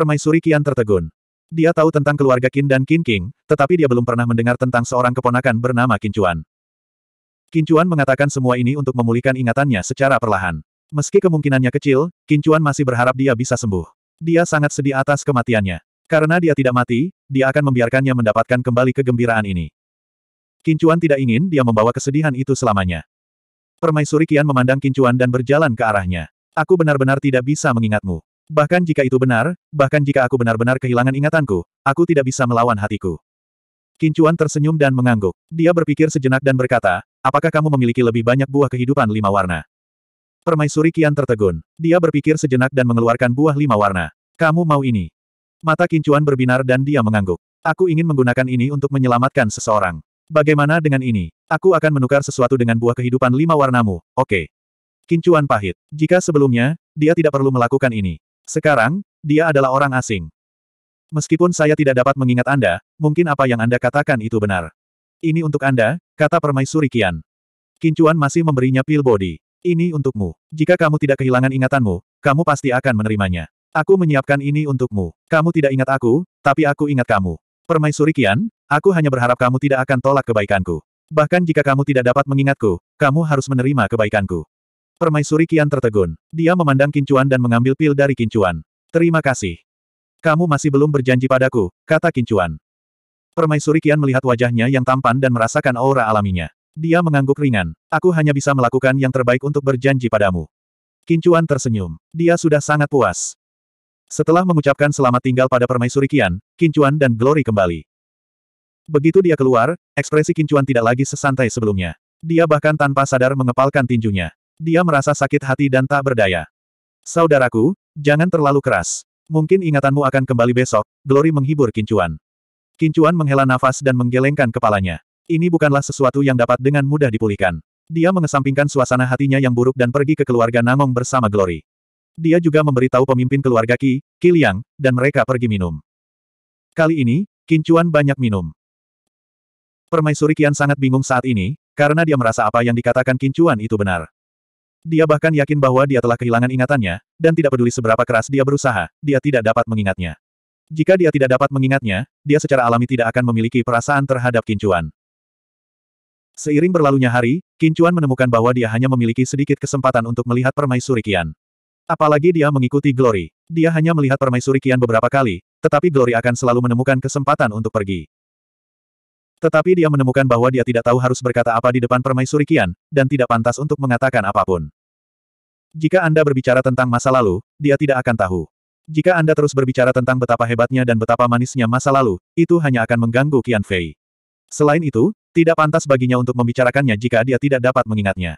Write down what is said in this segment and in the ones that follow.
Permaisuri Kian tertegun. Dia tahu tentang keluarga Qin dan Qin King, tetapi dia belum pernah mendengar tentang seorang keponakan bernama Qin Chuan. Qin Chuan mengatakan semua ini untuk memulihkan ingatannya secara perlahan. Meski kemungkinannya kecil, Qin Chuan masih berharap dia bisa sembuh. Dia sangat sedih atas kematiannya. Karena dia tidak mati, dia akan membiarkannya mendapatkan kembali kegembiraan ini. Qin Chuan tidak ingin dia membawa kesedihan itu selamanya. Permaisuri Qian memandang Qin Chuan dan berjalan ke arahnya. Aku benar-benar tidak bisa mengingatmu. Bahkan jika itu benar, bahkan jika aku benar-benar kehilangan ingatanku, aku tidak bisa melawan hatiku. Kincuan tersenyum dan mengangguk. Dia berpikir sejenak dan berkata, apakah kamu memiliki lebih banyak buah kehidupan lima warna? Permaisuri Kian tertegun. Dia berpikir sejenak dan mengeluarkan buah lima warna. Kamu mau ini? Mata Kincuan berbinar dan dia mengangguk. Aku ingin menggunakan ini untuk menyelamatkan seseorang. Bagaimana dengan ini? Aku akan menukar sesuatu dengan buah kehidupan lima warnamu, oke. Okay. Kincuan pahit. Jika sebelumnya, dia tidak perlu melakukan ini. Sekarang, dia adalah orang asing. Meskipun saya tidak dapat mengingat Anda, mungkin apa yang Anda katakan itu benar. Ini untuk Anda, kata permaisuri Kian. Kincuan masih memberinya pil body. Ini untukmu. Jika kamu tidak kehilangan ingatanmu, kamu pasti akan menerimanya. Aku menyiapkan ini untukmu. Kamu tidak ingat aku, tapi aku ingat kamu. Permaisuri Kian, aku hanya berharap kamu tidak akan tolak kebaikanku. Bahkan jika kamu tidak dapat mengingatku, kamu harus menerima kebaikanku. Permaisuri Kian tertegun. Dia memandang Kincuan dan mengambil pil dari Kincuan. Terima kasih. Kamu masih belum berjanji padaku, kata Kincuan. Permaisuri Kian melihat wajahnya yang tampan dan merasakan aura alaminya. Dia mengangguk ringan. Aku hanya bisa melakukan yang terbaik untuk berjanji padamu. Kincuan tersenyum. Dia sudah sangat puas. Setelah mengucapkan selamat tinggal pada Permaisuri Kian, Kincuan dan Glory kembali. Begitu dia keluar, ekspresi Kincuan tidak lagi sesantai sebelumnya. Dia bahkan tanpa sadar mengepalkan tinjunya. Dia merasa sakit hati dan tak berdaya. Saudaraku, jangan terlalu keras. Mungkin ingatanmu akan kembali besok, Glory menghibur Kincuan. Kincuan menghela nafas dan menggelengkan kepalanya. Ini bukanlah sesuatu yang dapat dengan mudah dipulihkan. Dia mengesampingkan suasana hatinya yang buruk dan pergi ke keluarga Nangong bersama Glory. Dia juga memberitahu pemimpin keluarga Ki, Kiliang, Liang, dan mereka pergi minum. Kali ini, Kincuan banyak minum. Permaisuri Kian sangat bingung saat ini, karena dia merasa apa yang dikatakan Kincuan itu benar. Dia bahkan yakin bahwa dia telah kehilangan ingatannya, dan tidak peduli seberapa keras dia berusaha, dia tidak dapat mengingatnya. Jika dia tidak dapat mengingatnya, dia secara alami tidak akan memiliki perasaan terhadap Kincuan. Seiring berlalunya hari, Kincuan menemukan bahwa dia hanya memiliki sedikit kesempatan untuk melihat permaisuri Kian. Apalagi dia mengikuti Glory. Dia hanya melihat permaisuri Kian beberapa kali, tetapi Glory akan selalu menemukan kesempatan untuk pergi. Tetapi dia menemukan bahwa dia tidak tahu harus berkata apa di depan permaisuri Kian, dan tidak pantas untuk mengatakan apapun. Jika Anda berbicara tentang masa lalu, dia tidak akan tahu. Jika Anda terus berbicara tentang betapa hebatnya dan betapa manisnya masa lalu, itu hanya akan mengganggu Kian Fei. Selain itu, tidak pantas baginya untuk membicarakannya jika dia tidak dapat mengingatnya.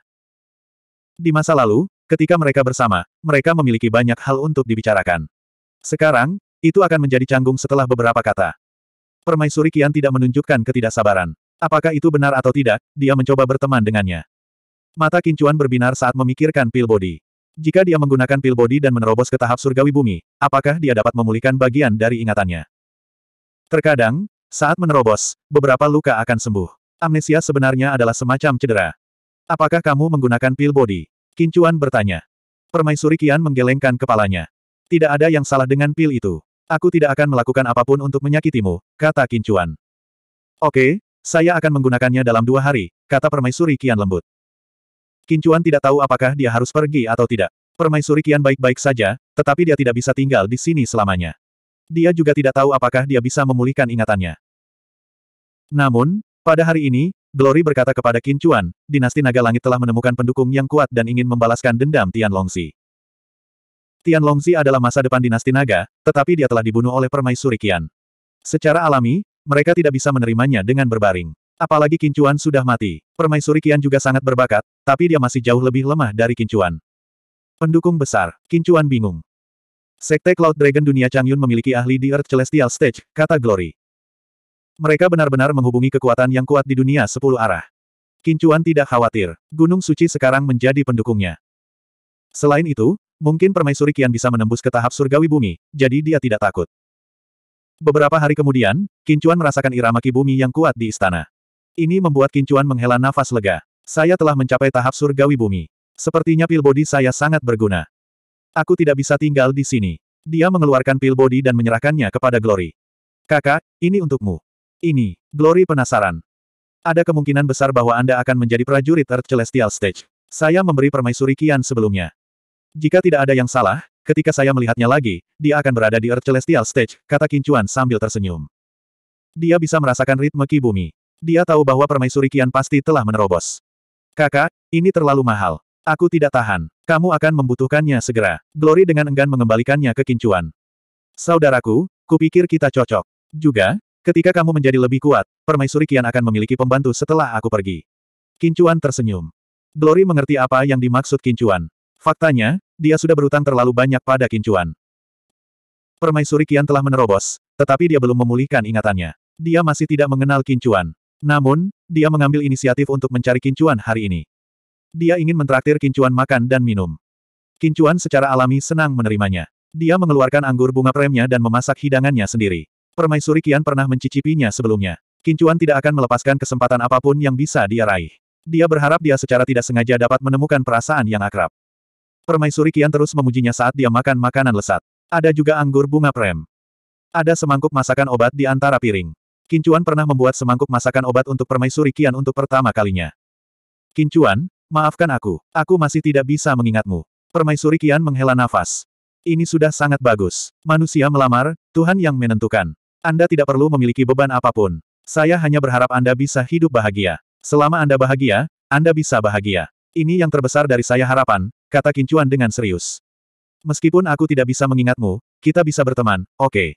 Di masa lalu, ketika mereka bersama, mereka memiliki banyak hal untuk dibicarakan. Sekarang, itu akan menjadi canggung setelah beberapa kata. Permaisuri Kian tidak menunjukkan ketidaksabaran. Apakah itu benar atau tidak, dia mencoba berteman dengannya. Mata Kincuan berbinar saat memikirkan pil body. Jika dia menggunakan pil body dan menerobos ke tahap surgawi bumi, apakah dia dapat memulihkan bagian dari ingatannya? Terkadang, saat menerobos, beberapa luka akan sembuh. Amnesia sebenarnya adalah semacam cedera. Apakah kamu menggunakan pil body? Kincuan bertanya. Permaisuri Kian menggelengkan kepalanya. Tidak ada yang salah dengan pil itu. Aku tidak akan melakukan apapun untuk menyakitimu, kata Kincuan. Oke, saya akan menggunakannya dalam dua hari, kata permaisuri kian lembut. Kincuan tidak tahu apakah dia harus pergi atau tidak. Permaisuri kian baik-baik saja, tetapi dia tidak bisa tinggal di sini selamanya. Dia juga tidak tahu apakah dia bisa memulihkan ingatannya. Namun, pada hari ini, Glory berkata kepada Kincuan, dinasti naga langit telah menemukan pendukung yang kuat dan ingin membalaskan dendam Tian Longsi. Tian Longzi adalah masa depan dinasti naga, tetapi dia telah dibunuh oleh permaisuri Qian. Secara alami, mereka tidak bisa menerimanya dengan berbaring. Apalagi Kincuan sudah mati. Permaisuri Qian juga sangat berbakat, tapi dia masih jauh lebih lemah dari Kincuan. Pendukung besar, Kincuan bingung. Sekte Cloud Dragon dunia Changyun memiliki ahli di Earth Celestial Stage, kata Glory. Mereka benar-benar menghubungi kekuatan yang kuat di dunia sepuluh arah. Kincuan tidak khawatir, Gunung Suci sekarang menjadi pendukungnya. Selain itu, Mungkin permaisuri Kian bisa menembus ke tahap surgawi bumi, jadi dia tidak takut. Beberapa hari kemudian, Kincuan merasakan irama ki bumi yang kuat di istana. Ini membuat Kincuan menghela nafas lega. Saya telah mencapai tahap surgawi bumi. Sepertinya pil body saya sangat berguna. Aku tidak bisa tinggal di sini. Dia mengeluarkan pil body dan menyerahkannya kepada Glory. Kakak, ini untukmu. Ini, Glory penasaran. Ada kemungkinan besar bahwa Anda akan menjadi prajurit Earth Celestial Stage. Saya memberi permaisuri Kian sebelumnya. Jika tidak ada yang salah, ketika saya melihatnya lagi, dia akan berada di Earth Celestial Stage, kata Kincuan sambil tersenyum. Dia bisa merasakan ritme ki bumi. Dia tahu bahwa permaisuri Kian pasti telah menerobos. Kakak, ini terlalu mahal. Aku tidak tahan. Kamu akan membutuhkannya segera. Glory dengan enggan mengembalikannya ke Kincuan. Saudaraku, kupikir kita cocok. Juga, ketika kamu menjadi lebih kuat, permaisuri Kian akan memiliki pembantu setelah aku pergi. Kincuan tersenyum. Glory mengerti apa yang dimaksud Kincuan. Faktanya, dia sudah berutang terlalu banyak pada Kincuan. Permaisuri Kian telah menerobos, tetapi dia belum memulihkan ingatannya. Dia masih tidak mengenal Kincuan. Namun, dia mengambil inisiatif untuk mencari Kincuan hari ini. Dia ingin mentraktir Kincuan makan dan minum. Kincuan secara alami senang menerimanya. Dia mengeluarkan anggur bunga premnya dan memasak hidangannya sendiri. Permaisuri Kian pernah mencicipinya sebelumnya. Kincuan tidak akan melepaskan kesempatan apapun yang bisa dia raih. Dia berharap dia secara tidak sengaja dapat menemukan perasaan yang akrab. Permaisuri Kian terus memujinya saat dia makan makanan lesat. Ada juga anggur bunga prem. Ada semangkuk masakan obat di antara piring. Kincuan pernah membuat semangkuk masakan obat untuk permaisuri Kian untuk pertama kalinya. Kincuan, maafkan aku. Aku masih tidak bisa mengingatmu. Permaisuri Kian menghela nafas. Ini sudah sangat bagus. Manusia melamar, Tuhan yang menentukan. Anda tidak perlu memiliki beban apapun. Saya hanya berharap Anda bisa hidup bahagia. Selama Anda bahagia, Anda bisa bahagia. Ini yang terbesar dari saya harapan, kata Kincuan dengan serius. Meskipun aku tidak bisa mengingatmu, kita bisa berteman, oke. Okay.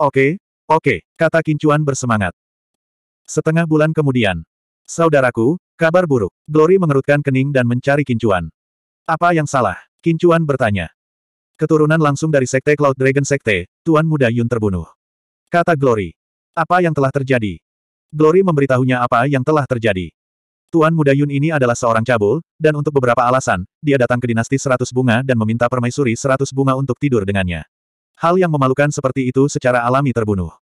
Oke, okay, oke, okay, kata Kincuan bersemangat. Setengah bulan kemudian. Saudaraku, kabar buruk. Glory mengerutkan kening dan mencari Kincuan. Apa yang salah? Kincuan bertanya. Keturunan langsung dari Sekte Cloud Dragon Sekte, Tuan Muda Yun terbunuh. Kata Glory. Apa yang telah terjadi? Glory memberitahunya apa yang telah terjadi. Tuan muda Yun ini adalah seorang cabul, dan untuk beberapa alasan, dia datang ke dinasti seratus bunga dan meminta permaisuri seratus bunga untuk tidur dengannya. Hal yang memalukan seperti itu secara alami terbunuh.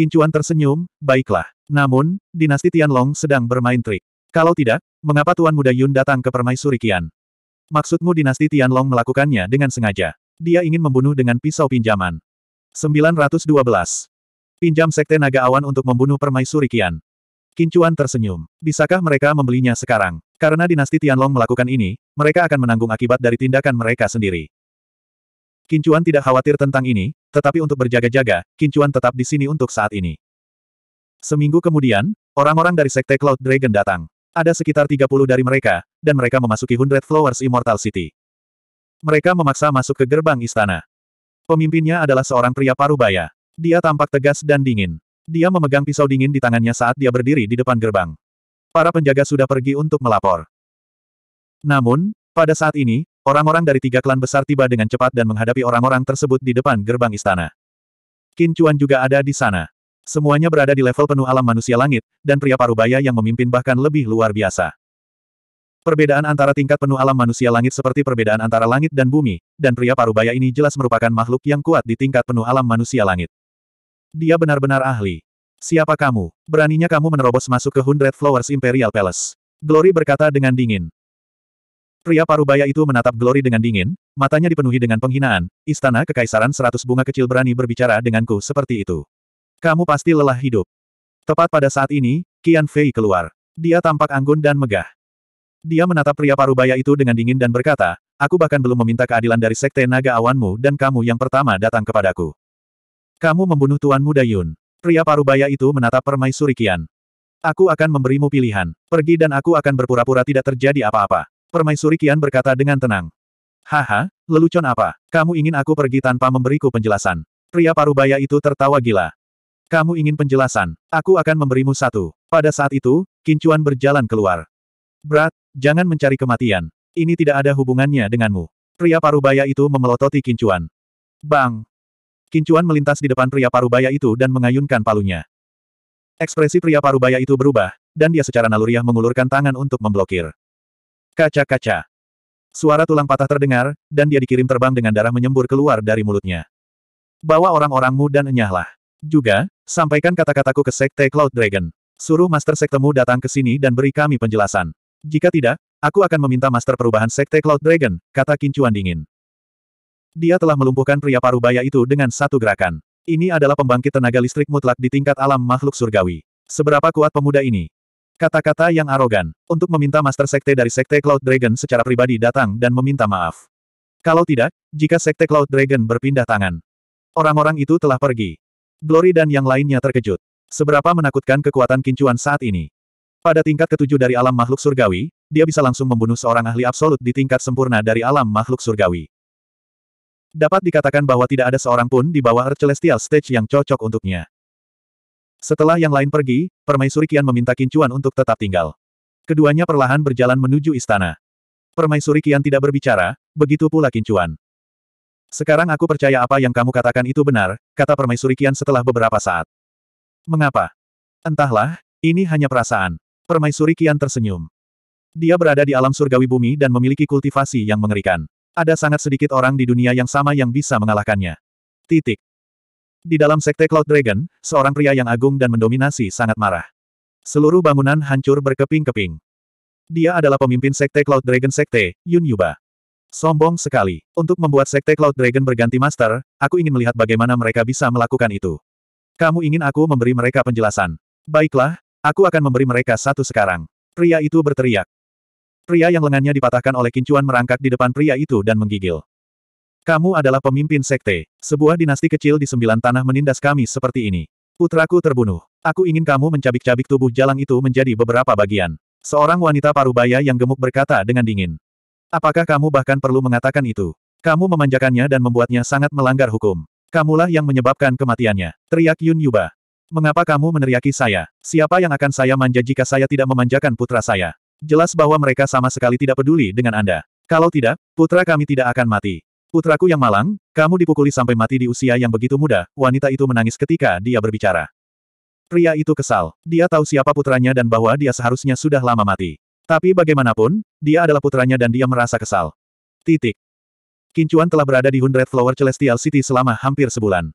Kincuan tersenyum, baiklah. Namun, dinasti Tianlong sedang bermain trik. Kalau tidak, mengapa Tuan muda Yun datang ke permaisuri kian? Maksudmu dinasti Tianlong melakukannya dengan sengaja? Dia ingin membunuh dengan pisau pinjaman. 912. Pinjam Sekte Naga Awan untuk membunuh permaisuri kian. Kincuan tersenyum. Bisakah mereka membelinya sekarang? Karena dinasti Tianlong melakukan ini, mereka akan menanggung akibat dari tindakan mereka sendiri. Kincuan tidak khawatir tentang ini, tetapi untuk berjaga-jaga, Kincuan tetap di sini untuk saat ini. Seminggu kemudian, orang-orang dari Sekte Cloud Dragon datang. Ada sekitar 30 dari mereka, dan mereka memasuki Hundred Flowers Immortal City. Mereka memaksa masuk ke gerbang istana. Pemimpinnya adalah seorang pria parubaya. Dia tampak tegas dan dingin. Dia memegang pisau dingin di tangannya saat dia berdiri di depan gerbang. Para penjaga sudah pergi untuk melapor. Namun, pada saat ini, orang-orang dari tiga klan besar tiba dengan cepat dan menghadapi orang-orang tersebut di depan gerbang istana. Qin juga ada di sana. Semuanya berada di level penuh alam manusia langit, dan pria parubaya yang memimpin bahkan lebih luar biasa. Perbedaan antara tingkat penuh alam manusia langit seperti perbedaan antara langit dan bumi, dan pria parubaya ini jelas merupakan makhluk yang kuat di tingkat penuh alam manusia langit. Dia benar-benar ahli. Siapa kamu? Beraninya kamu menerobos masuk ke Hundred Flowers Imperial Palace. Glory berkata dengan dingin. Pria parubaya itu menatap Glory dengan dingin, matanya dipenuhi dengan penghinaan, istana kekaisaran seratus bunga kecil berani berbicara denganku seperti itu. Kamu pasti lelah hidup. Tepat pada saat ini, Qian Fei keluar. Dia tampak anggun dan megah. Dia menatap pria parubaya itu dengan dingin dan berkata, aku bahkan belum meminta keadilan dari sekte naga awanmu dan kamu yang pertama datang kepadaku. Kamu membunuh Tuan Muda Yun. Pria parubaya itu menatap permaisuri Kian. Aku akan memberimu pilihan. Pergi dan aku akan berpura-pura tidak terjadi apa-apa. Permaisuri Kian berkata dengan tenang. Haha, lelucon apa? Kamu ingin aku pergi tanpa memberiku penjelasan. Pria parubaya itu tertawa gila. Kamu ingin penjelasan? Aku akan memberimu satu. Pada saat itu, Kincuan berjalan keluar. Berat, jangan mencari kematian. Ini tidak ada hubungannya denganmu. Pria parubaya itu memelototi Kincuan. Bang! Kincuan melintas di depan pria parubaya itu dan mengayunkan palunya. Ekspresi pria parubaya itu berubah, dan dia secara naluriah mengulurkan tangan untuk memblokir. Kaca-kaca. Suara tulang patah terdengar, dan dia dikirim terbang dengan darah menyembur keluar dari mulutnya. Bawa orang-orangmu dan enyahlah. Juga, sampaikan kata-kataku ke Sekte Cloud Dragon. Suruh Master Sektemu datang ke sini dan beri kami penjelasan. Jika tidak, aku akan meminta Master Perubahan Sekte Cloud Dragon, kata Kincuan dingin. Dia telah melumpuhkan pria parubaya itu dengan satu gerakan. Ini adalah pembangkit tenaga listrik mutlak di tingkat alam makhluk surgawi. Seberapa kuat pemuda ini? Kata-kata yang arogan, untuk meminta Master Sekte dari Sekte Cloud Dragon secara pribadi datang dan meminta maaf. Kalau tidak, jika Sekte Cloud Dragon berpindah tangan, orang-orang itu telah pergi. Glory dan yang lainnya terkejut. Seberapa menakutkan kekuatan kincuan saat ini. Pada tingkat ketujuh dari alam makhluk surgawi, dia bisa langsung membunuh seorang ahli absolut di tingkat sempurna dari alam makhluk surgawi. Dapat dikatakan bahwa tidak ada seorang pun di bawah Earth Celestial Stage yang cocok untuknya. Setelah yang lain pergi, Permaisuri Kian meminta Kincuan untuk tetap tinggal. Keduanya perlahan berjalan menuju istana. Permaisuri Kian tidak berbicara, begitu pula Kincuan. Sekarang aku percaya apa yang kamu katakan itu benar, kata Permaisuri Kian setelah beberapa saat. Mengapa? Entahlah, ini hanya perasaan. Permaisuri Kian tersenyum. Dia berada di alam surgawi bumi dan memiliki kultivasi yang mengerikan. Ada sangat sedikit orang di dunia yang sama yang bisa mengalahkannya. Titik. Di dalam sekte Cloud Dragon, seorang pria yang agung dan mendominasi sangat marah. Seluruh bangunan hancur berkeping-keping. Dia adalah pemimpin sekte Cloud Dragon Sekte, Yun Yuba. Sombong sekali. Untuk membuat sekte Cloud Dragon berganti master, aku ingin melihat bagaimana mereka bisa melakukan itu. Kamu ingin aku memberi mereka penjelasan? Baiklah, aku akan memberi mereka satu sekarang. Pria itu berteriak. Pria yang lengannya dipatahkan oleh kincuan merangkak di depan pria itu dan menggigil. Kamu adalah pemimpin sekte. Sebuah dinasti kecil di sembilan tanah menindas kami seperti ini. Putraku terbunuh. Aku ingin kamu mencabik-cabik tubuh jalang itu menjadi beberapa bagian. Seorang wanita parubaya yang gemuk berkata dengan dingin. Apakah kamu bahkan perlu mengatakan itu? Kamu memanjakannya dan membuatnya sangat melanggar hukum. Kamulah yang menyebabkan kematiannya. Teriak Yun Yuba. Mengapa kamu meneriaki saya? Siapa yang akan saya manja jika saya tidak memanjakan putra saya? Jelas bahwa mereka sama sekali tidak peduli dengan Anda. Kalau tidak, putra kami tidak akan mati. Putraku yang malang, kamu dipukuli sampai mati di usia yang begitu muda, wanita itu menangis ketika dia berbicara. Pria itu kesal. Dia tahu siapa putranya dan bahwa dia seharusnya sudah lama mati. Tapi bagaimanapun, dia adalah putranya dan dia merasa kesal. Titik. Kincuan telah berada di Hundred Flower Celestial City selama hampir sebulan.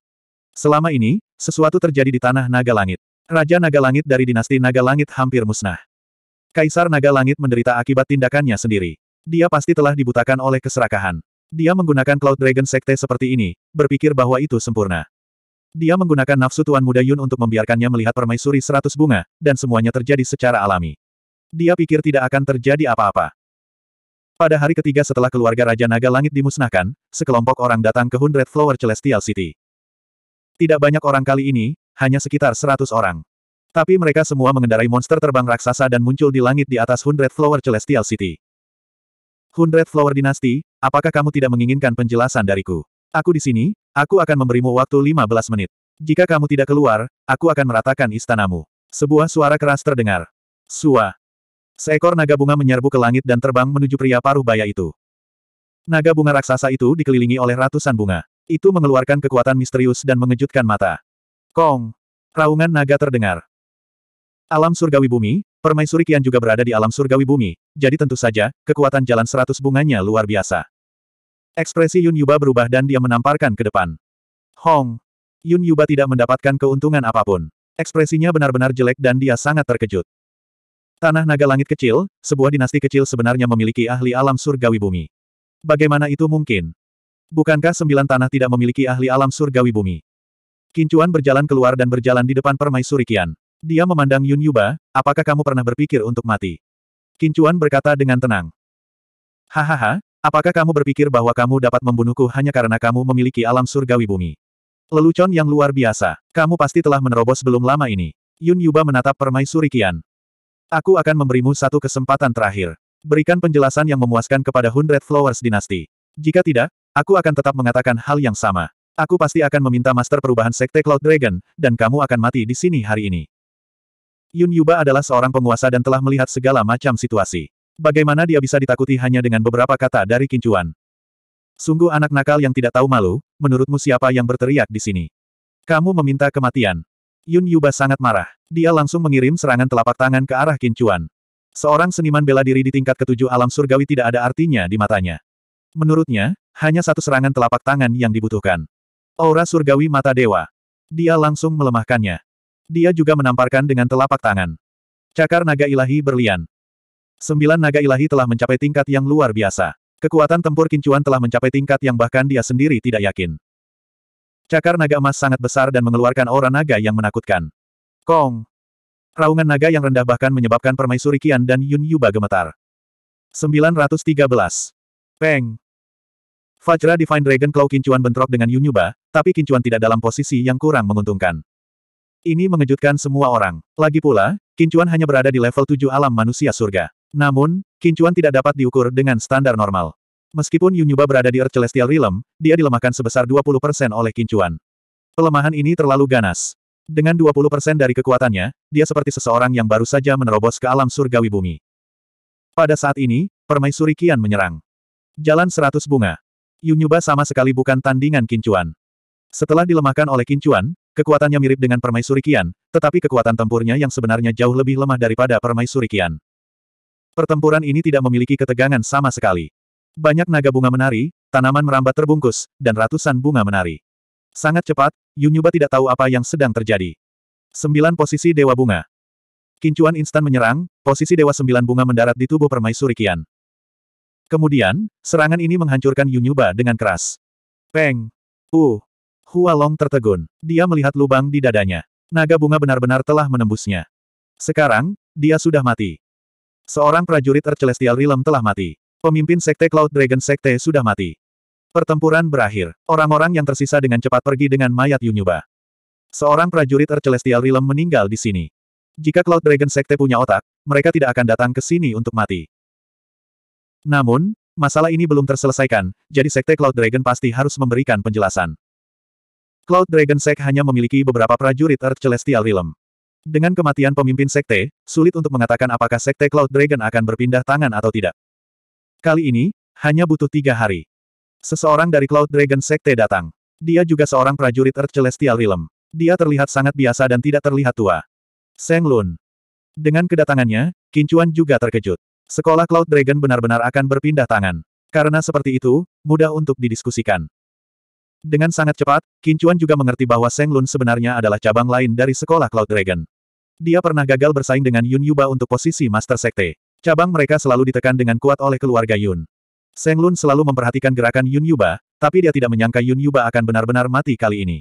Selama ini, sesuatu terjadi di tanah naga langit. Raja naga langit dari dinasti naga langit hampir musnah. Kaisar Naga Langit menderita akibat tindakannya sendiri. Dia pasti telah dibutakan oleh keserakahan. Dia menggunakan Cloud Dragon Sekte seperti ini, berpikir bahwa itu sempurna. Dia menggunakan nafsu Tuan Muda Yun untuk membiarkannya melihat permaisuri seratus bunga, dan semuanya terjadi secara alami. Dia pikir tidak akan terjadi apa-apa. Pada hari ketiga setelah keluarga Raja Naga Langit dimusnahkan, sekelompok orang datang ke Hundred Flower Celestial City. Tidak banyak orang kali ini, hanya sekitar seratus orang. Tapi mereka semua mengendarai monster terbang raksasa dan muncul di langit di atas Hundred Flower Celestial City. Hundred Flower Dynasty, apakah kamu tidak menginginkan penjelasan dariku? Aku di sini, aku akan memberimu waktu 15 menit. Jika kamu tidak keluar, aku akan meratakan istanamu. Sebuah suara keras terdengar. Sua. Seekor naga bunga menyerbu ke langit dan terbang menuju pria paruh baya itu. Naga bunga raksasa itu dikelilingi oleh ratusan bunga. Itu mengeluarkan kekuatan misterius dan mengejutkan mata. Kong! Raungan naga terdengar. Alam surgawi bumi, permaisuri Kian juga berada di alam surgawi bumi, jadi tentu saja, kekuatan jalan seratus bunganya luar biasa. Ekspresi Yun Yuba berubah dan dia menamparkan ke depan. Hong! Yun Yuba tidak mendapatkan keuntungan apapun. Ekspresinya benar-benar jelek dan dia sangat terkejut. Tanah naga langit kecil, sebuah dinasti kecil sebenarnya memiliki ahli alam surgawi bumi. Bagaimana itu mungkin? Bukankah sembilan tanah tidak memiliki ahli alam surgawi bumi? Kincuan berjalan keluar dan berjalan di depan permaisuri Kian. Dia memandang Yun Yuba, apakah kamu pernah berpikir untuk mati? Kincuan berkata dengan tenang. Hahaha, apakah kamu berpikir bahwa kamu dapat membunuhku hanya karena kamu memiliki alam surgawi bumi? Lelucon yang luar biasa. Kamu pasti telah menerobos belum lama ini. Yun Yuba menatap permaisuri Kian. Aku akan memberimu satu kesempatan terakhir. Berikan penjelasan yang memuaskan kepada Hundred Flowers Dynasty. Jika tidak, aku akan tetap mengatakan hal yang sama. Aku pasti akan meminta Master Perubahan Sekte Cloud Dragon, dan kamu akan mati di sini hari ini. Yun Yuba adalah seorang penguasa dan telah melihat segala macam situasi. Bagaimana dia bisa ditakuti hanya dengan beberapa kata dari Kincuan? Sungguh anak nakal yang tidak tahu malu, menurutmu siapa yang berteriak di sini? Kamu meminta kematian. Yun Yuba sangat marah. Dia langsung mengirim serangan telapak tangan ke arah Kincuan. Seorang seniman bela diri di tingkat ketujuh alam surgawi tidak ada artinya di matanya. Menurutnya, hanya satu serangan telapak tangan yang dibutuhkan. Aura surgawi mata dewa. Dia langsung melemahkannya. Dia juga menamparkan dengan telapak tangan. Cakar naga ilahi berlian. Sembilan naga ilahi telah mencapai tingkat yang luar biasa. Kekuatan tempur kincuan telah mencapai tingkat yang bahkan dia sendiri tidak yakin. Cakar naga emas sangat besar dan mengeluarkan aura naga yang menakutkan. Kong! Raungan naga yang rendah bahkan menyebabkan permaisuri Kian dan Yun Yuba gemetar. 913. Peng! Fajra Divine Dragon Claw Kincuan bentrok dengan Yun Yuba, tapi Kincuan tidak dalam posisi yang kurang menguntungkan. Ini mengejutkan semua orang. Lagi pula, Kincuan hanya berada di level 7 alam manusia surga. Namun, Kincuan tidak dapat diukur dengan standar normal. Meskipun Yunyuba berada di Earth Celestial Realm, dia dilemahkan sebesar 20% oleh Kincuan. Pelemahan ini terlalu ganas. Dengan 20% dari kekuatannya, dia seperti seseorang yang baru saja menerobos ke alam surgawi bumi. Pada saat ini, permaisuri Kian menyerang. Jalan Seratus bunga. Yunyuba sama sekali bukan tandingan Kincuan. Setelah dilemahkan oleh Kincuan, Kekuatannya mirip dengan permaisuri Qian, tetapi kekuatan tempurnya yang sebenarnya jauh lebih lemah daripada permaisuri Qian. Pertempuran ini tidak memiliki ketegangan sama sekali. Banyak naga bunga menari, tanaman merambat terbungkus, dan ratusan bunga menari. Sangat cepat, Yunyuba tidak tahu apa yang sedang terjadi. Sembilan posisi Dewa Bunga Kincuan instan menyerang, posisi Dewa Sembilan Bunga mendarat di tubuh permaisuri Qian. Kemudian, serangan ini menghancurkan Yunyuba dengan keras. Peng! Uh! Hua Long tertegun. Dia melihat lubang di dadanya. Naga bunga benar-benar telah menembusnya. Sekarang, dia sudah mati. Seorang prajurit Earth Celestial Realm telah mati. Pemimpin Sekte Cloud Dragon Sekte sudah mati. Pertempuran berakhir. Orang-orang yang tersisa dengan cepat pergi dengan mayat Yunyuba. Seorang prajurit Earth Celestial Realm meninggal di sini. Jika Cloud Dragon Sekte punya otak, mereka tidak akan datang ke sini untuk mati. Namun, masalah ini belum terselesaikan, jadi Sekte Cloud Dragon pasti harus memberikan penjelasan. Cloud Dragon Sect hanya memiliki beberapa prajurit Earth Celestial Realm. Dengan kematian pemimpin sekte, sulit untuk mengatakan apakah sekte Cloud Dragon akan berpindah tangan atau tidak. Kali ini, hanya butuh tiga hari. Seseorang dari Cloud Dragon Sekte datang. Dia juga seorang prajurit Earth Celestial Realm. Dia terlihat sangat biasa dan tidak terlihat tua. Seng Lun. Dengan kedatangannya, Kincuan juga terkejut. Sekolah Cloud Dragon benar-benar akan berpindah tangan. Karena seperti itu, mudah untuk didiskusikan. Dengan sangat cepat, Kincuan juga mengerti bahwa Seng Lun sebenarnya adalah cabang lain dari sekolah Cloud Dragon. Dia pernah gagal bersaing dengan Yun Yuba untuk posisi Master Sekte. Cabang mereka selalu ditekan dengan kuat oleh keluarga Yun. Seng Lun selalu memperhatikan gerakan Yun Yuba, tapi dia tidak menyangka Yun Yuba akan benar-benar mati kali ini.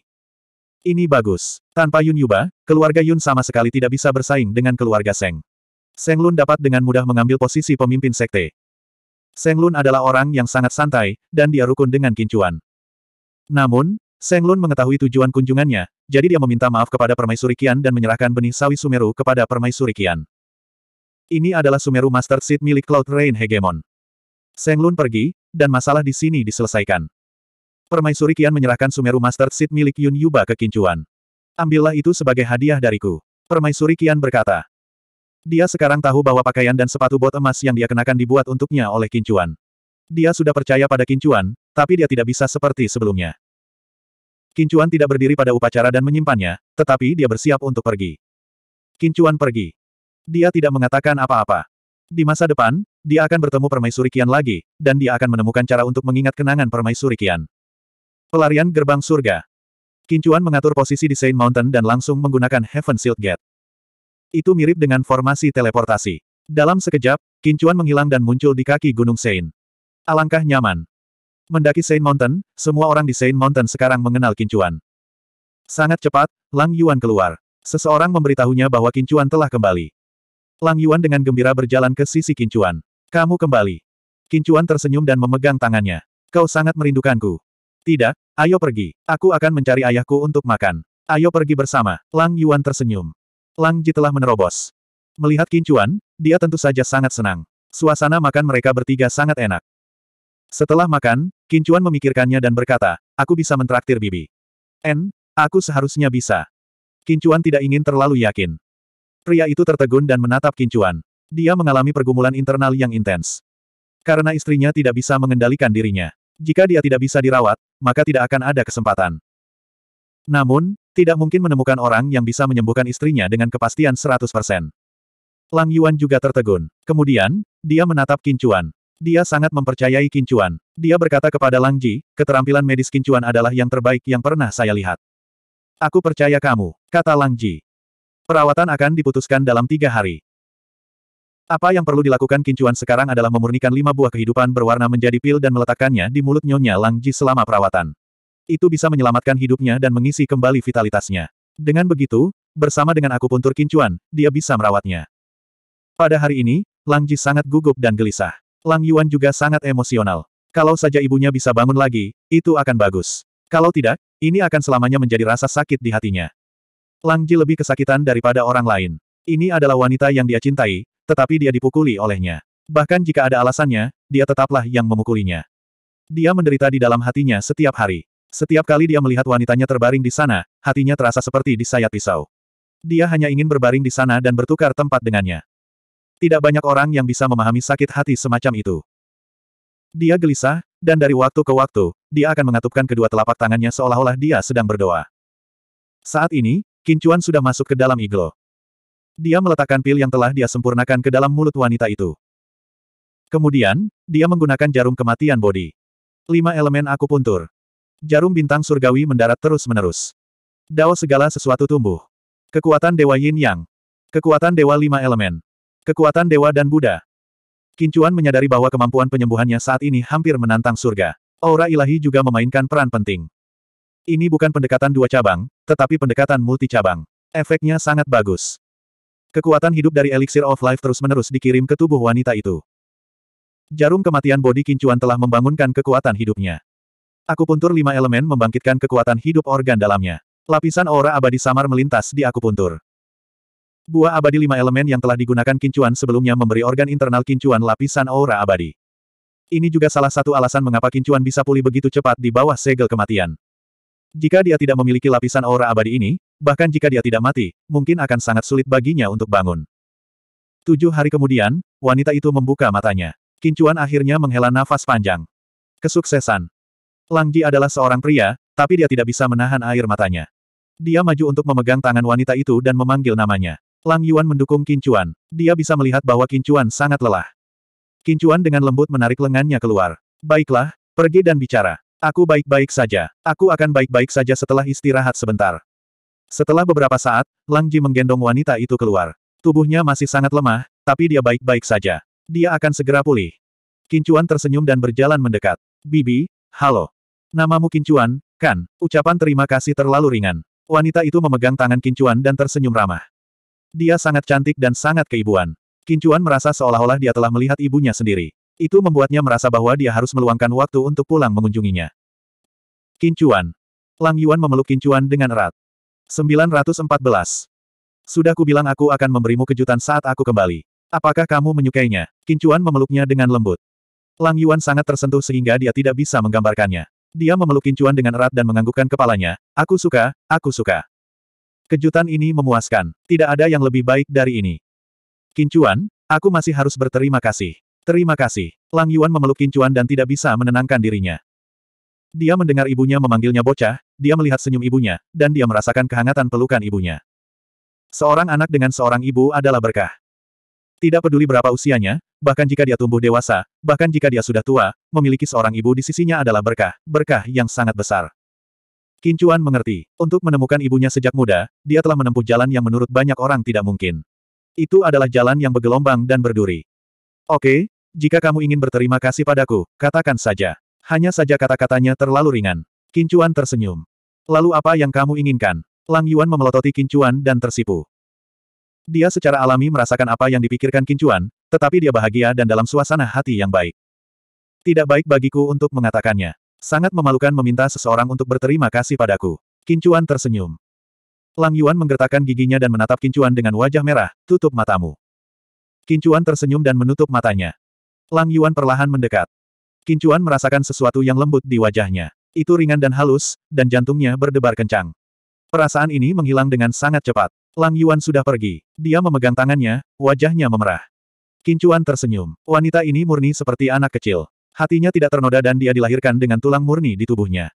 Ini bagus. Tanpa Yun Yuba, keluarga Yun sama sekali tidak bisa bersaing dengan keluarga Seng. Seng Lun dapat dengan mudah mengambil posisi pemimpin sekte. Seng Lun adalah orang yang sangat santai, dan dia rukun dengan Kincuan. Namun, Seng Lun mengetahui tujuan kunjungannya, jadi dia meminta maaf kepada Permaisuri Qian dan menyerahkan benih sawi Sumeru kepada Permaisuri Qian. Ini adalah Sumeru Master Seed milik Cloud Rain Hegemon. Seng Lun pergi, dan masalah di sini diselesaikan. Permaisuri Qian menyerahkan Sumeru Master Seed milik Yun Yuba ke Kincuan. Ambillah itu sebagai hadiah dariku. Permaisuri Qian berkata. Dia sekarang tahu bahwa pakaian dan sepatu bot emas yang dia kenakan dibuat untuknya oleh Kincuan. Dia sudah percaya pada Kincuan, tapi dia tidak bisa seperti sebelumnya. Kincuan tidak berdiri pada upacara dan menyimpannya, tetapi dia bersiap untuk pergi. Kincuan pergi. Dia tidak mengatakan apa-apa. Di masa depan, dia akan bertemu Permaisuri Kian lagi, dan dia akan menemukan cara untuk mengingat kenangan Permaisuri Kian. Pelarian Gerbang Surga Kincuan mengatur posisi di Saint Mountain dan langsung menggunakan Heaven Shield Gate. Itu mirip dengan formasi teleportasi. Dalam sekejap, Kincuan menghilang dan muncul di kaki Gunung Saint. Alangkah nyaman. Mendaki Saint Mountain, semua orang di Saint Mountain sekarang mengenal Kincuan. Sangat cepat, Lang Yuan keluar. Seseorang memberitahunya bahwa Kincuan telah kembali. Lang Yuan dengan gembira berjalan ke sisi Kincuan. Kamu kembali. Kincuan tersenyum dan memegang tangannya. Kau sangat merindukanku. Tidak, ayo pergi. Aku akan mencari ayahku untuk makan. Ayo pergi bersama. Lang Yuan tersenyum. Lang Ji telah menerobos. Melihat Kincuan, dia tentu saja sangat senang. Suasana makan mereka bertiga sangat enak. Setelah makan, Kincuan memikirkannya dan berkata, aku bisa mentraktir Bibi. N, aku seharusnya bisa. Kincuan tidak ingin terlalu yakin. Pria itu tertegun dan menatap Kincuan. Dia mengalami pergumulan internal yang intens. Karena istrinya tidak bisa mengendalikan dirinya. Jika dia tidak bisa dirawat, maka tidak akan ada kesempatan. Namun, tidak mungkin menemukan orang yang bisa menyembuhkan istrinya dengan kepastian 100%. Lang Yuan juga tertegun. Kemudian, dia menatap Kincuan. Dia sangat mempercayai Kincuan. Dia berkata kepada Lang Ji, keterampilan medis Kincuan adalah yang terbaik yang pernah saya lihat. Aku percaya kamu, kata Lang Ji. Perawatan akan diputuskan dalam tiga hari. Apa yang perlu dilakukan Kincuan sekarang adalah memurnikan lima buah kehidupan berwarna menjadi pil dan meletakkannya di mulut Nyonya Lang Ji selama perawatan. Itu bisa menyelamatkan hidupnya dan mengisi kembali vitalitasnya. Dengan begitu, bersama dengan aku puntur Kincuan, dia bisa merawatnya. Pada hari ini, Lang Ji sangat gugup dan gelisah. Lang Yuan juga sangat emosional. Kalau saja ibunya bisa bangun lagi, itu akan bagus. Kalau tidak, ini akan selamanya menjadi rasa sakit di hatinya. Lang Ji lebih kesakitan daripada orang lain. Ini adalah wanita yang dia cintai, tetapi dia dipukuli olehnya. Bahkan jika ada alasannya, dia tetaplah yang memukulinya. Dia menderita di dalam hatinya setiap hari. Setiap kali dia melihat wanitanya terbaring di sana, hatinya terasa seperti disayat pisau. Dia hanya ingin berbaring di sana dan bertukar tempat dengannya. Tidak banyak orang yang bisa memahami sakit hati semacam itu. Dia gelisah, dan dari waktu ke waktu, dia akan mengatupkan kedua telapak tangannya seolah-olah dia sedang berdoa. Saat ini, Kincuan sudah masuk ke dalam iglo. Dia meletakkan pil yang telah dia sempurnakan ke dalam mulut wanita itu. Kemudian, dia menggunakan jarum kematian bodi. Lima elemen aku puntur. Jarum bintang surgawi mendarat terus-menerus. Dao segala sesuatu tumbuh. Kekuatan Dewa Yin Yang. Kekuatan Dewa Lima Elemen. Kekuatan Dewa dan Buddha. Kincuan menyadari bahwa kemampuan penyembuhannya saat ini hampir menantang surga. Aura ilahi juga memainkan peran penting. Ini bukan pendekatan dua cabang, tetapi pendekatan multi cabang. Efeknya sangat bagus. Kekuatan hidup dari Elixir of Life terus-menerus dikirim ke tubuh wanita itu. Jarum kematian bodi kincuan telah membangunkan kekuatan hidupnya. Akupuntur lima elemen membangkitkan kekuatan hidup organ dalamnya. Lapisan aura abadi samar melintas di akupuntur. Buah abadi lima elemen yang telah digunakan kincuan sebelumnya memberi organ internal kincuan lapisan aura abadi. Ini juga salah satu alasan mengapa kincuan bisa pulih begitu cepat di bawah segel kematian. Jika dia tidak memiliki lapisan aura abadi ini, bahkan jika dia tidak mati, mungkin akan sangat sulit baginya untuk bangun. Tujuh hari kemudian, wanita itu membuka matanya. Kincuan akhirnya menghela nafas panjang. Kesuksesan. Langji adalah seorang pria, tapi dia tidak bisa menahan air matanya. Dia maju untuk memegang tangan wanita itu dan memanggil namanya. Lang Yuan mendukung Kincuan. Dia bisa melihat bahwa Kincuan sangat lelah. Kincuan dengan lembut menarik lengannya keluar. Baiklah, pergi dan bicara. Aku baik-baik saja. Aku akan baik-baik saja setelah istirahat sebentar. Setelah beberapa saat, Lang Ji menggendong wanita itu keluar. Tubuhnya masih sangat lemah, tapi dia baik-baik saja. Dia akan segera pulih. Kincuan tersenyum dan berjalan mendekat. Bibi, halo. Namamu Kincuan, kan? Ucapan terima kasih terlalu ringan. Wanita itu memegang tangan Kincuan dan tersenyum ramah. Dia sangat cantik dan sangat keibuan. Kincuan merasa seolah-olah dia telah melihat ibunya sendiri. Itu membuatnya merasa bahwa dia harus meluangkan waktu untuk pulang mengunjunginya. Kincuan. Lang Yuan memeluk Kincuan dengan erat. 914. Sudah kubilang aku akan memberimu kejutan saat aku kembali. Apakah kamu menyukainya? Kincuan memeluknya dengan lembut. Lang Yuan sangat tersentuh sehingga dia tidak bisa menggambarkannya. Dia memeluk Kincuan dengan erat dan menganggukkan kepalanya. Aku suka, aku suka. Kejutan ini memuaskan. Tidak ada yang lebih baik dari ini. Kincuan, aku masih harus berterima kasih. Terima kasih. Lang Yuan memeluk Kincuan dan tidak bisa menenangkan dirinya. Dia mendengar ibunya memanggilnya bocah, dia melihat senyum ibunya, dan dia merasakan kehangatan pelukan ibunya. Seorang anak dengan seorang ibu adalah berkah. Tidak peduli berapa usianya, bahkan jika dia tumbuh dewasa, bahkan jika dia sudah tua, memiliki seorang ibu di sisinya adalah berkah, berkah yang sangat besar. Kincuan mengerti, untuk menemukan ibunya sejak muda, dia telah menempuh jalan yang menurut banyak orang tidak mungkin. Itu adalah jalan yang bergelombang dan berduri. Oke, jika kamu ingin berterima kasih padaku, katakan saja. Hanya saja kata-katanya terlalu ringan. Kincuan tersenyum. Lalu apa yang kamu inginkan? Lang Yuan memelototi Kincuan dan tersipu. Dia secara alami merasakan apa yang dipikirkan Kincuan, tetapi dia bahagia dan dalam suasana hati yang baik. Tidak baik bagiku untuk mengatakannya. Sangat memalukan meminta seseorang untuk berterima kasih padaku. Kincuan tersenyum. Lang Yuan menggertakkan giginya dan menatap Kincuan dengan wajah merah, tutup matamu. Kincuan tersenyum dan menutup matanya. Lang Yuan perlahan mendekat. Kincuan merasakan sesuatu yang lembut di wajahnya. Itu ringan dan halus, dan jantungnya berdebar kencang. Perasaan ini menghilang dengan sangat cepat. Lang Yuan sudah pergi. Dia memegang tangannya, wajahnya memerah. Kincuan tersenyum. Wanita ini murni seperti anak kecil. Hatinya tidak ternoda dan dia dilahirkan dengan tulang murni di tubuhnya.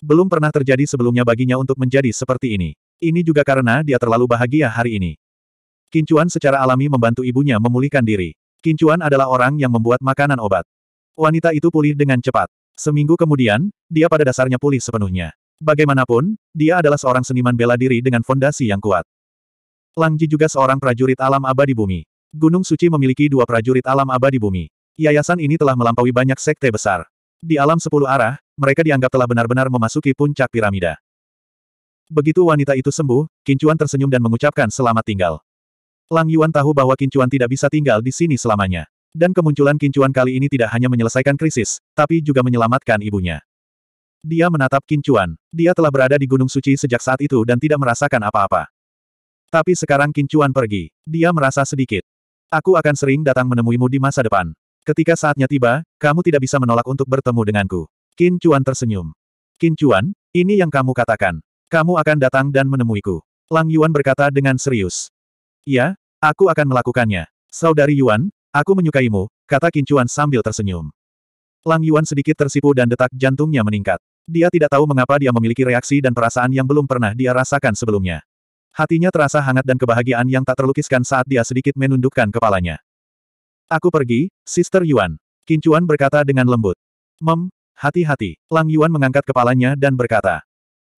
Belum pernah terjadi sebelumnya baginya untuk menjadi seperti ini. Ini juga karena dia terlalu bahagia hari ini. Kincuan secara alami membantu ibunya memulihkan diri. Kincuan adalah orang yang membuat makanan obat. Wanita itu pulih dengan cepat. Seminggu kemudian, dia pada dasarnya pulih sepenuhnya. Bagaimanapun, dia adalah seorang seniman bela diri dengan fondasi yang kuat. Langji juga seorang prajurit alam abadi bumi. Gunung Suci memiliki dua prajurit alam abadi bumi. Yayasan ini telah melampaui banyak sekte besar. Di alam sepuluh arah, mereka dianggap telah benar-benar memasuki puncak piramida. Begitu wanita itu sembuh, Kincuan tersenyum dan mengucapkan selamat tinggal. Lang Yuan tahu bahwa Kincuan tidak bisa tinggal di sini selamanya. Dan kemunculan Kincuan kali ini tidak hanya menyelesaikan krisis, tapi juga menyelamatkan ibunya. Dia menatap Kincuan. Dia telah berada di Gunung Suci sejak saat itu dan tidak merasakan apa-apa. Tapi sekarang Kincuan pergi. Dia merasa sedikit. Aku akan sering datang menemuimu di masa depan. Ketika saatnya tiba, kamu tidak bisa menolak untuk bertemu denganku. Qin Chuan tersenyum. Qin Chuan, ini yang kamu katakan. Kamu akan datang dan menemuiku. Lang Yuan berkata dengan serius. Ya, aku akan melakukannya. Saudari Yuan, aku menyukaimu, kata Qin Chuan sambil tersenyum. Lang Yuan sedikit tersipu dan detak jantungnya meningkat. Dia tidak tahu mengapa dia memiliki reaksi dan perasaan yang belum pernah dia rasakan sebelumnya. Hatinya terasa hangat dan kebahagiaan yang tak terlukiskan saat dia sedikit menundukkan kepalanya. Aku pergi, Sister Yuan. Kincuan berkata dengan lembut. Mem, hati-hati. Lang Yuan mengangkat kepalanya dan berkata.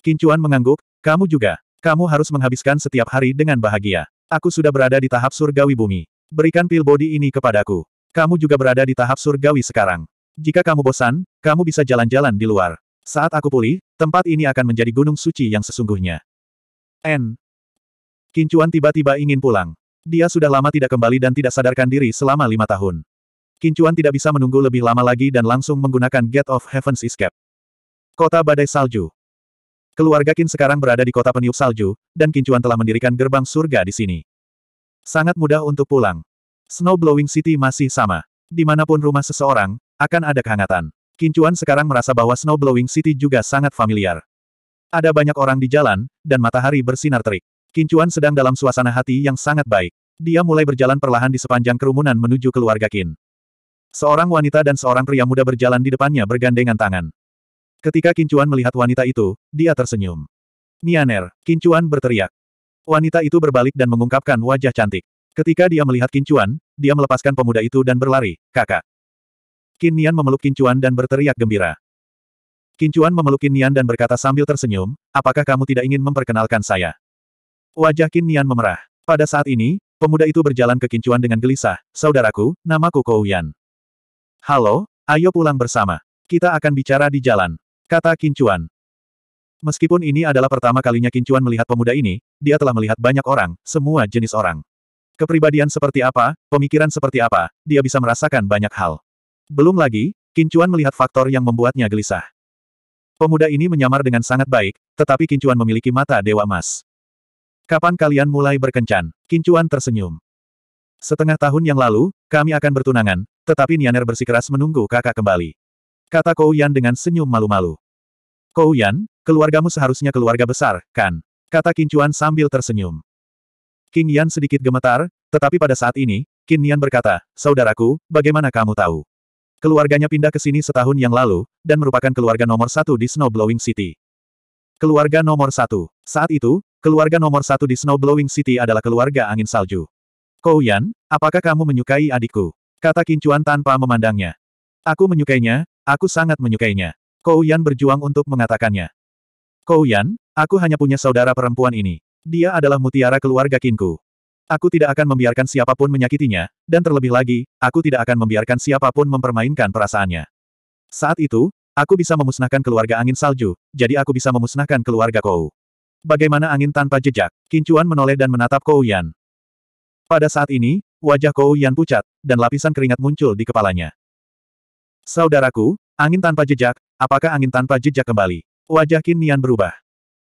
Kincuan mengangguk, kamu juga. Kamu harus menghabiskan setiap hari dengan bahagia. Aku sudah berada di tahap surgawi bumi. Berikan pil body ini kepadaku. Kamu juga berada di tahap surgawi sekarang. Jika kamu bosan, kamu bisa jalan-jalan di luar. Saat aku pulih, tempat ini akan menjadi gunung suci yang sesungguhnya. N. Kincuan tiba-tiba ingin pulang. Dia sudah lama tidak kembali dan tidak sadarkan diri selama lima tahun. Kincuan tidak bisa menunggu lebih lama lagi dan langsung menggunakan Gate of Heaven's Escape. Kota Badai Salju Keluarga Kin sekarang berada di kota peniup salju, dan Kincuan telah mendirikan gerbang surga di sini. Sangat mudah untuk pulang. Snow Blowing City masih sama. Dimanapun rumah seseorang, akan ada kehangatan. Kincuan sekarang merasa bahwa Snow Blowing City juga sangat familiar. Ada banyak orang di jalan, dan matahari bersinar terik. Kincuan sedang dalam suasana hati yang sangat baik. Dia mulai berjalan perlahan di sepanjang kerumunan menuju keluarga Kin. Seorang wanita dan seorang pria muda berjalan di depannya bergandengan tangan. Ketika Kincuan melihat wanita itu, dia tersenyum. Nianer, Kincuan berteriak. Wanita itu berbalik dan mengungkapkan wajah cantik. Ketika dia melihat Kincuan, dia melepaskan pemuda itu dan berlari, kakak. Kin Nian memeluk Kincuan dan berteriak gembira. Kincuan memeluk Kin Nian dan berkata sambil tersenyum, apakah kamu tidak ingin memperkenalkan saya? Wajah Qin Nian memerah. Pada saat ini, pemuda itu berjalan ke Kincuan dengan gelisah, Saudaraku, namaku Kou Yan. Halo, ayo pulang bersama. Kita akan bicara di jalan. Kata Kincuan. Meskipun ini adalah pertama kalinya Kincuan melihat pemuda ini, dia telah melihat banyak orang, semua jenis orang. Kepribadian seperti apa, pemikiran seperti apa, dia bisa merasakan banyak hal. Belum lagi, Kincuan melihat faktor yang membuatnya gelisah. Pemuda ini menyamar dengan sangat baik, tetapi Kincuan memiliki mata dewa emas. Kapan kalian mulai berkencan? Kincuan tersenyum. Setengah tahun yang lalu, kami akan bertunangan, tetapi Nianer bersikeras menunggu kakak kembali. Kata Kou Yan dengan senyum malu-malu. Kou Yan, keluargamu seharusnya keluarga besar, kan? Kata Kincuan sambil tersenyum. King Yan sedikit gemetar, tetapi pada saat ini, Qin Yan berkata, Saudaraku, bagaimana kamu tahu? Keluarganya pindah ke sini setahun yang lalu, dan merupakan keluarga nomor satu di Snowblowing City. Keluarga nomor satu. Saat itu, keluarga nomor satu di Snowblowing City adalah keluarga angin salju. Kou Yan, apakah kamu menyukai adikku? Kata Kincuan tanpa memandangnya. Aku menyukainya, aku sangat menyukainya. Kou Yan berjuang untuk mengatakannya. Kou Yan, aku hanya punya saudara perempuan ini. Dia adalah mutiara keluarga Kinku. Aku tidak akan membiarkan siapapun menyakitinya, dan terlebih lagi, aku tidak akan membiarkan siapapun mempermainkan perasaannya. Saat itu, Aku bisa memusnahkan keluarga angin salju, jadi aku bisa memusnahkan keluarga Kou. Bagaimana angin tanpa jejak? Kincuan menoleh dan menatap Kou Yan. Pada saat ini, wajah Kou Yan pucat, dan lapisan keringat muncul di kepalanya. Saudaraku, angin tanpa jejak, apakah angin tanpa jejak kembali? Wajah Kin Nian berubah.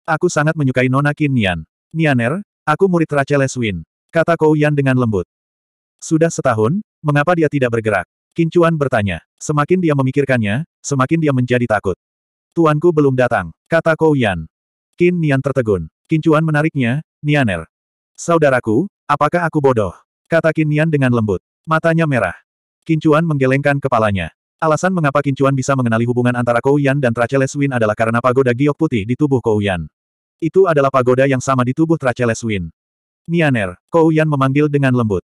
Aku sangat menyukai nona Kin Nian. Nianer, aku murid Rachel Leswin. Kata Kou Yan dengan lembut. Sudah setahun, mengapa dia tidak bergerak? Kincuan bertanya. Semakin dia memikirkannya, semakin dia menjadi takut. Tuanku belum datang, kata Kou Yan. Qin Nian tertegun. Kincuan menariknya, Nianer. Saudaraku, apakah aku bodoh? Kata Qin Nian dengan lembut. Matanya merah. Kincuan menggelengkan kepalanya. Alasan mengapa Kincuan bisa mengenali hubungan antara Kou Yan dan Traceles Win adalah karena pagoda giok putih di tubuh Kou Yan. Itu adalah pagoda yang sama di tubuh Traceles Win. Nianer, Kou Yan memanggil dengan lembut.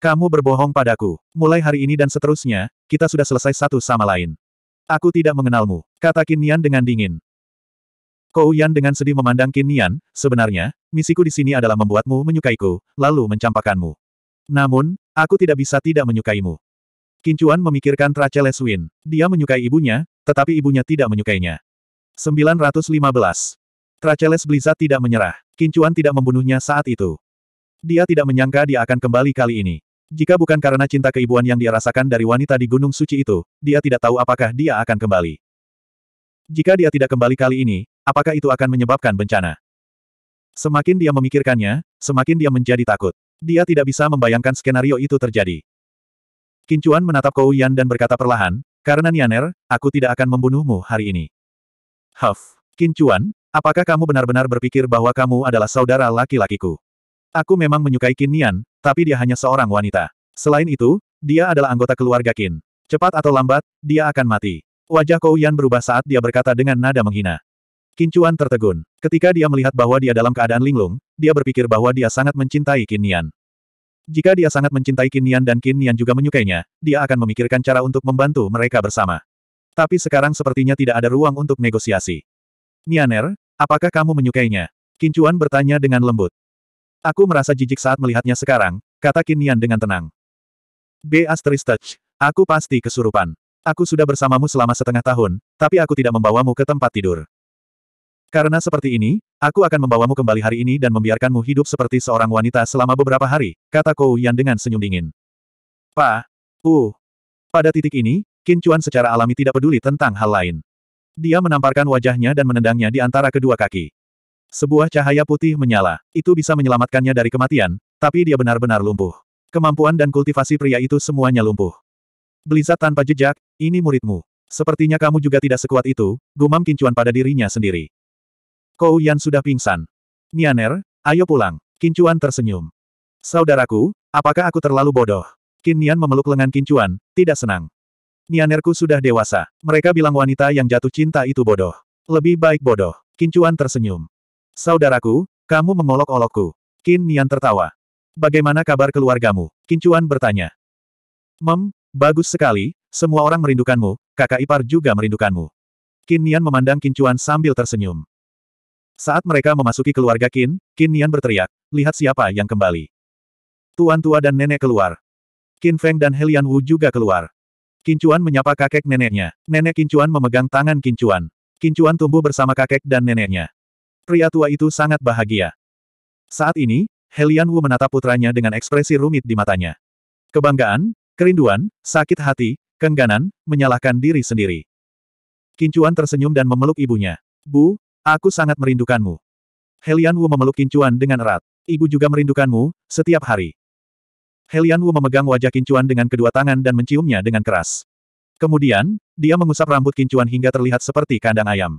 Kamu berbohong padaku. Mulai hari ini dan seterusnya, kita sudah selesai satu sama lain. Aku tidak mengenalmu, kata Qin Nian dengan dingin. Kou Yan dengan sedih memandang Qin Nian, sebenarnya, misiku di sini adalah membuatmu menyukaiku, lalu mencampakkanmu. Namun, aku tidak bisa tidak menyukaimu. Qin Chuan memikirkan Trace Leswin. Dia menyukai ibunya, tetapi ibunya tidak menyukainya. 915. Traceles Blizzard tidak menyerah. Qin Chuan tidak membunuhnya saat itu. Dia tidak menyangka dia akan kembali kali ini. Jika bukan karena cinta keibuan yang dia rasakan dari wanita di Gunung Suci itu, dia tidak tahu apakah dia akan kembali. Jika dia tidak kembali kali ini, apakah itu akan menyebabkan bencana? Semakin dia memikirkannya, semakin dia menjadi takut. Dia tidak bisa membayangkan skenario itu terjadi. Kincuan menatap Kou Yan dan berkata perlahan, karena Nianer, aku tidak akan membunuhmu hari ini. Huff, Kincuan, apakah kamu benar-benar berpikir bahwa kamu adalah saudara laki-lakiku? Aku memang menyukai Qin Nian, tapi dia hanya seorang wanita. Selain itu, dia adalah anggota keluarga Qin. Cepat atau lambat, dia akan mati. Wajah Kou Yan berubah saat dia berkata dengan nada menghina. Qin Chuan tertegun. Ketika dia melihat bahwa dia dalam keadaan linglung, dia berpikir bahwa dia sangat mencintai Qin Nian. Jika dia sangat mencintai Qin Nian dan Qin Nian juga menyukainya, dia akan memikirkan cara untuk membantu mereka bersama. Tapi sekarang sepertinya tidak ada ruang untuk negosiasi. Nianer, apakah kamu menyukainya? Chuan bertanya dengan lembut. Aku merasa jijik saat melihatnya sekarang, kata Kinian dengan tenang. B. Touch. Aku pasti kesurupan. Aku sudah bersamamu selama setengah tahun, tapi aku tidak membawamu ke tempat tidur. Karena seperti ini, aku akan membawamu kembali hari ini dan membiarkanmu hidup seperti seorang wanita selama beberapa hari, kata Kou Yan dengan senyum dingin. Pa. uh. Pada titik ini, Qin Chuan secara alami tidak peduli tentang hal lain. Dia menamparkan wajahnya dan menendangnya di antara kedua kaki. Sebuah cahaya putih menyala. Itu bisa menyelamatkannya dari kematian, tapi dia benar-benar lumpuh. Kemampuan dan kultivasi pria itu semuanya lumpuh. Blizzard tanpa jejak, ini muridmu. Sepertinya kamu juga tidak sekuat itu, gumam Kincuan pada dirinya sendiri. Kou Yan sudah pingsan. Nianer, ayo pulang. Kincuan tersenyum. Saudaraku, apakah aku terlalu bodoh? Kin Nian memeluk lengan Kincuan, tidak senang. Nianerku sudah dewasa. Mereka bilang wanita yang jatuh cinta itu bodoh. Lebih baik bodoh. Kincuan tersenyum. Saudaraku, kamu mengolok-olokku. Qin Nian tertawa. Bagaimana kabar keluargamu? Kincuan bertanya. Mem, bagus sekali, semua orang merindukanmu, kakak ipar juga merindukanmu. Qin Nian memandang Kincuan sambil tersenyum. Saat mereka memasuki keluarga Qin, Qin Nian berteriak, lihat siapa yang kembali. Tuan tua dan nenek keluar. Qin Feng dan Helian Wu juga keluar. Kincuan menyapa kakek neneknya. Nenek Kincuan memegang tangan Kincuan. Kincuan tumbuh bersama kakek dan neneknya. Pria tua itu sangat bahagia. Saat ini, Helian Wu menatap putranya dengan ekspresi rumit di matanya. Kebanggaan, kerinduan, sakit hati, kengganan, menyalahkan diri sendiri. Kincuan tersenyum dan memeluk ibunya. Bu, aku sangat merindukanmu. Helian Wu memeluk Kincuan dengan erat. Ibu juga merindukanmu, setiap hari. Helian Wu memegang wajah Kincuan dengan kedua tangan dan menciumnya dengan keras. Kemudian, dia mengusap rambut Kincuan hingga terlihat seperti kandang ayam.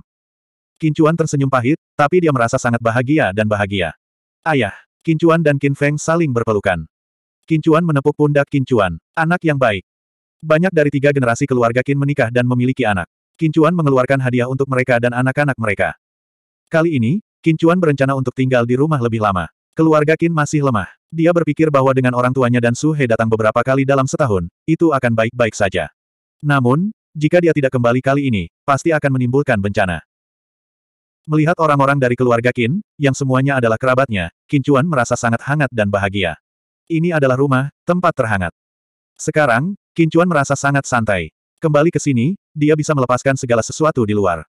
Kincuan tersenyum pahit, tapi dia merasa sangat bahagia dan bahagia. Ayah, Kincuan dan Kin Feng saling berpelukan. Kincuan menepuk pundak Kincuan, anak yang baik. Banyak dari tiga generasi keluarga Kin menikah dan memiliki anak. Kincuan mengeluarkan hadiah untuk mereka dan anak-anak mereka. Kali ini, Kincuan berencana untuk tinggal di rumah lebih lama. Keluarga Kin masih lemah. Dia berpikir bahwa dengan orang tuanya dan Su He datang beberapa kali dalam setahun, itu akan baik-baik saja. Namun, jika dia tidak kembali kali ini, pasti akan menimbulkan bencana. Melihat orang-orang dari keluarga Qin, yang semuanya adalah kerabatnya, Qin Chuan merasa sangat hangat dan bahagia. Ini adalah rumah, tempat terhangat. Sekarang, Qin Chuan merasa sangat santai. Kembali ke sini, dia bisa melepaskan segala sesuatu di luar.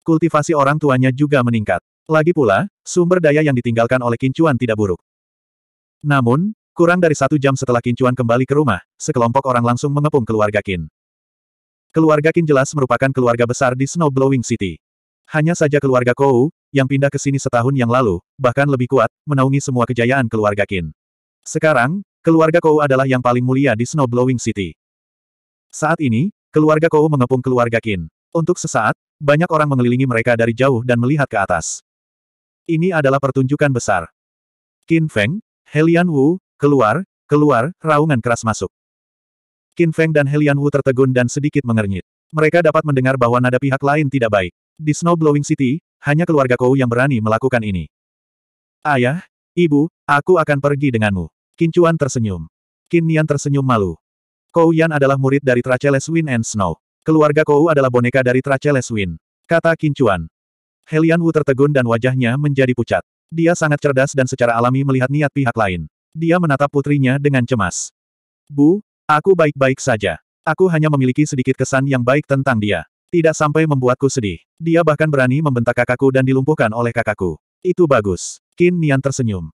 Kultivasi orang tuanya juga meningkat. Lagi pula, sumber daya yang ditinggalkan oleh Qin Chuan tidak buruk. Namun, kurang dari satu jam setelah Qin Chuan kembali ke rumah, sekelompok orang langsung mengepung keluarga Qin. Keluarga Qin jelas merupakan keluarga besar di Snow Blowing City. Hanya saja keluarga Kou, yang pindah ke sini setahun yang lalu, bahkan lebih kuat, menaungi semua kejayaan keluarga Qin. Sekarang, keluarga Kou adalah yang paling mulia di Snowblowing City. Saat ini, keluarga Kou mengepung keluarga Qin. Untuk sesaat, banyak orang mengelilingi mereka dari jauh dan melihat ke atas. Ini adalah pertunjukan besar. Qin Feng, Helian Wu, keluar, keluar, raungan keras masuk. Qin Feng dan Helian Wu tertegun dan sedikit mengernyit. Mereka dapat mendengar bahwa nada pihak lain tidak baik. Di Snow Blowing City, hanya keluarga Kou yang berani melakukan ini. Ayah, ibu, aku akan pergi denganmu. Kincuan tersenyum. Kinian tersenyum malu. Kou Yan adalah murid dari Traceles Wind and Snow. Keluarga Kou adalah boneka dari Traceles Wind. Kata Kincuan. Helian Wu tertegun dan wajahnya menjadi pucat. Dia sangat cerdas dan secara alami melihat niat pihak lain. Dia menatap putrinya dengan cemas. Bu, aku baik-baik saja. Aku hanya memiliki sedikit kesan yang baik tentang dia. Tidak sampai membuatku sedih. Dia bahkan berani membentak kakakku dan dilumpuhkan oleh kakakku. Itu bagus. Qin Nian tersenyum.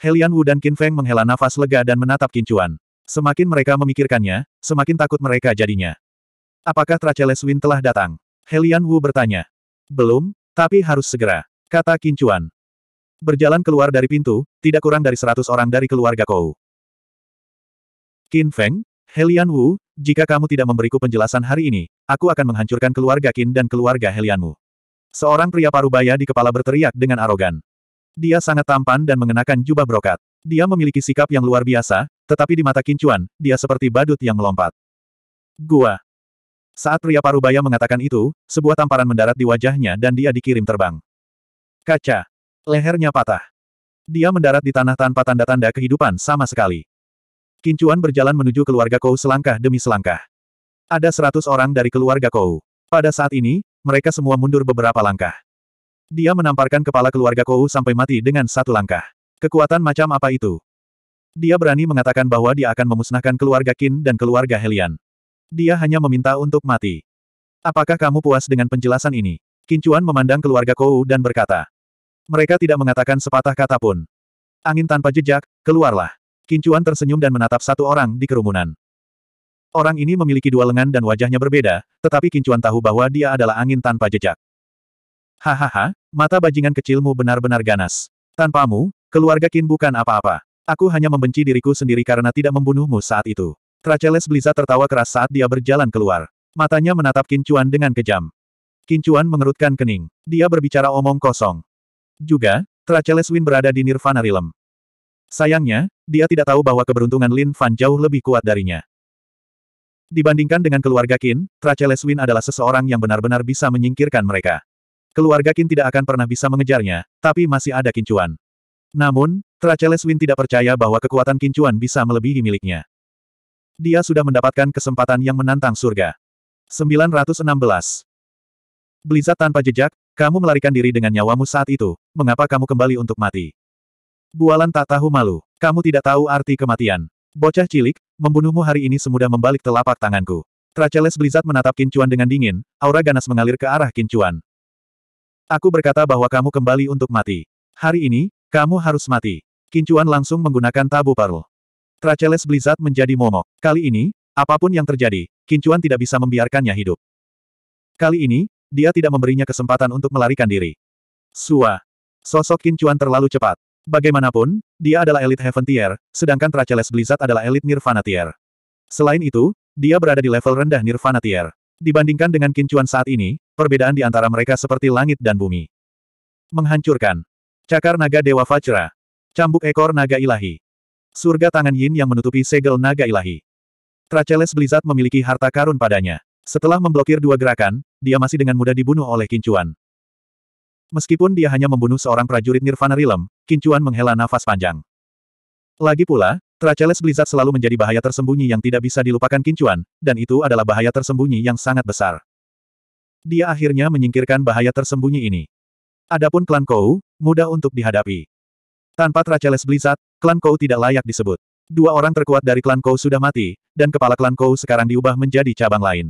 Helian Wu dan Qin Feng menghela nafas lega dan menatap Qin Chuan. Semakin mereka memikirkannya, semakin takut mereka jadinya. Apakah Traceles Win telah datang? Helian Wu bertanya. Belum, tapi harus segera, kata Qin Chuan. Berjalan keluar dari pintu, tidak kurang dari seratus orang dari keluarga Kou. Qin Feng, Helian Wu, jika kamu tidak memberiku penjelasan hari ini, aku akan menghancurkan keluarga Qin dan keluarga Helianmu. Seorang pria parubaya di kepala berteriak dengan arogan. Dia sangat tampan dan mengenakan jubah brokat. Dia memiliki sikap yang luar biasa, tetapi di mata Kincuan, dia seperti badut yang melompat. Gua. Saat pria parubaya mengatakan itu, sebuah tamparan mendarat di wajahnya dan dia dikirim terbang. Kaca. Lehernya patah. Dia mendarat di tanah tanpa tanda-tanda kehidupan sama sekali. Kincuan berjalan menuju keluarga Kou selangkah demi selangkah. Ada seratus orang dari keluarga Kou. Pada saat ini, mereka semua mundur beberapa langkah. Dia menamparkan kepala keluarga Kou sampai mati dengan satu langkah. Kekuatan macam apa itu? Dia berani mengatakan bahwa dia akan memusnahkan keluarga Qin dan keluarga Helian. Dia hanya meminta untuk mati. Apakah kamu puas dengan penjelasan ini? Kincuan memandang keluarga Kou dan berkata. Mereka tidak mengatakan sepatah kata pun. Angin tanpa jejak, keluarlah. Kincuan tersenyum dan menatap satu orang di kerumunan. Orang ini memiliki dua lengan dan wajahnya berbeda, tetapi Kincuan tahu bahwa dia adalah angin tanpa jejak. Hahaha, mata bajingan kecilmu benar-benar ganas. Tanpamu, keluarga Kin bukan apa-apa. Aku hanya membenci diriku sendiri karena tidak membunuhmu saat itu. Traceles Bliza tertawa keras saat dia berjalan keluar. Matanya menatap Kincuan dengan kejam. Kincuan mengerutkan kening. Dia berbicara omong kosong. Juga, Traceles Win berada di Nirvana Realm. Sayangnya, dia tidak tahu bahwa keberuntungan Lin Fan jauh lebih kuat darinya. Dibandingkan dengan keluarga Qin, Traceles Win adalah seseorang yang benar-benar bisa menyingkirkan mereka. Keluarga Qin tidak akan pernah bisa mengejarnya, tapi masih ada kincuan. Namun, Traceles Win tidak percaya bahwa kekuatan kincuan bisa melebihi miliknya. Dia sudah mendapatkan kesempatan yang menantang surga. 916. Blizzard tanpa jejak, kamu melarikan diri dengan nyawamu saat itu, mengapa kamu kembali untuk mati? Bualan tak tahu malu. Kamu tidak tahu arti kematian. Bocah cilik, membunuhmu hari ini semudah membalik telapak tanganku. Traceles Blizzard menatap Kincuan dengan dingin, aura ganas mengalir ke arah Kincuan. Aku berkata bahwa kamu kembali untuk mati. Hari ini, kamu harus mati. Kincuan langsung menggunakan tabu parul. Traceles Blizzard menjadi momok. Kali ini, apapun yang terjadi, Kincuan tidak bisa membiarkannya hidup. Kali ini, dia tidak memberinya kesempatan untuk melarikan diri. Sua. Sosok Kincuan terlalu cepat. Bagaimanapun, dia adalah elit Heaven Tier, sedangkan Tracheles Blizzard adalah elit Nirvana Tier. Selain itu, dia berada di level rendah Nirvana Tier. Dibandingkan dengan Kincuan saat ini, perbedaan di antara mereka seperti langit dan bumi. Menghancurkan. Cakar naga Dewa Vajra. Cambuk ekor naga ilahi. Surga tangan Yin yang menutupi segel naga ilahi. Tracheles Blizzard memiliki harta karun padanya. Setelah memblokir dua gerakan, dia masih dengan mudah dibunuh oleh Kincuan. Meskipun dia hanya membunuh seorang prajurit Nirvana Realm, Kincuan menghela nafas panjang. Lagi pula, Tracheles Blizzard selalu menjadi bahaya tersembunyi yang tidak bisa dilupakan Kincuan, dan itu adalah bahaya tersembunyi yang sangat besar. Dia akhirnya menyingkirkan bahaya tersembunyi ini. Adapun klan Kou, mudah untuk dihadapi. Tanpa Tracheles Blizzard, klan Kou tidak layak disebut. Dua orang terkuat dari klan Kou sudah mati, dan kepala klan Kou sekarang diubah menjadi cabang lain.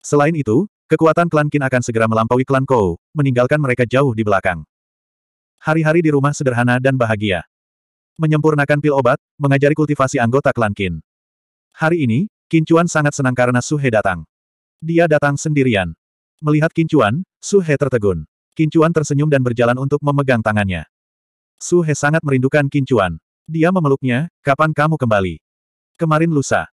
Selain itu, kekuatan klan Qin akan segera melampaui klan Kou, meninggalkan mereka jauh di belakang. Hari-hari di rumah sederhana dan bahagia. Menyempurnakan pil obat, mengajari kultivasi anggota klan Qin. Hari ini, Kincuan sangat senang karena Suhe datang. Dia datang sendirian. Melihat Kincuan, Suhe tertegun. Kincuan tersenyum dan berjalan untuk memegang tangannya. Suhe sangat merindukan Kincuan. Dia memeluknya, kapan kamu kembali? Kemarin lusa.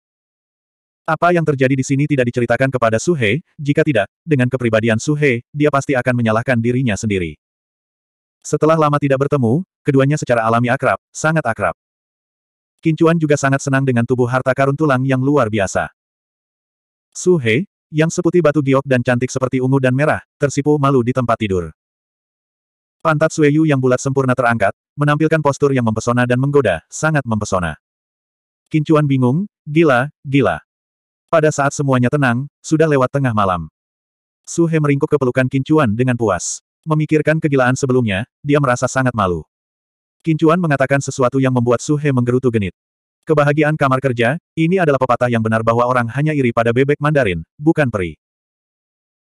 Apa yang terjadi di sini tidak diceritakan kepada Suhe, jika tidak, dengan kepribadian Suhe, dia pasti akan menyalahkan dirinya sendiri. Setelah lama tidak bertemu, keduanya secara alami akrab, sangat akrab. Kincuan juga sangat senang dengan tubuh harta karun tulang yang luar biasa. Suhe, yang seputih batu giok dan cantik seperti ungu dan merah, tersipu malu di tempat tidur. Pantat Sueyu yang bulat sempurna terangkat, menampilkan postur yang mempesona dan menggoda, sangat mempesona. Kincuan bingung, gila, gila. Pada saat semuanya tenang, sudah lewat tengah malam. Suhe meringkuk ke pelukan Kincuan dengan puas. Memikirkan kegilaan sebelumnya, dia merasa sangat malu. Kincuan mengatakan sesuatu yang membuat Suhe menggerutu genit. Kebahagiaan kamar kerja, ini adalah pepatah yang benar bahwa orang hanya iri pada bebek Mandarin, bukan peri.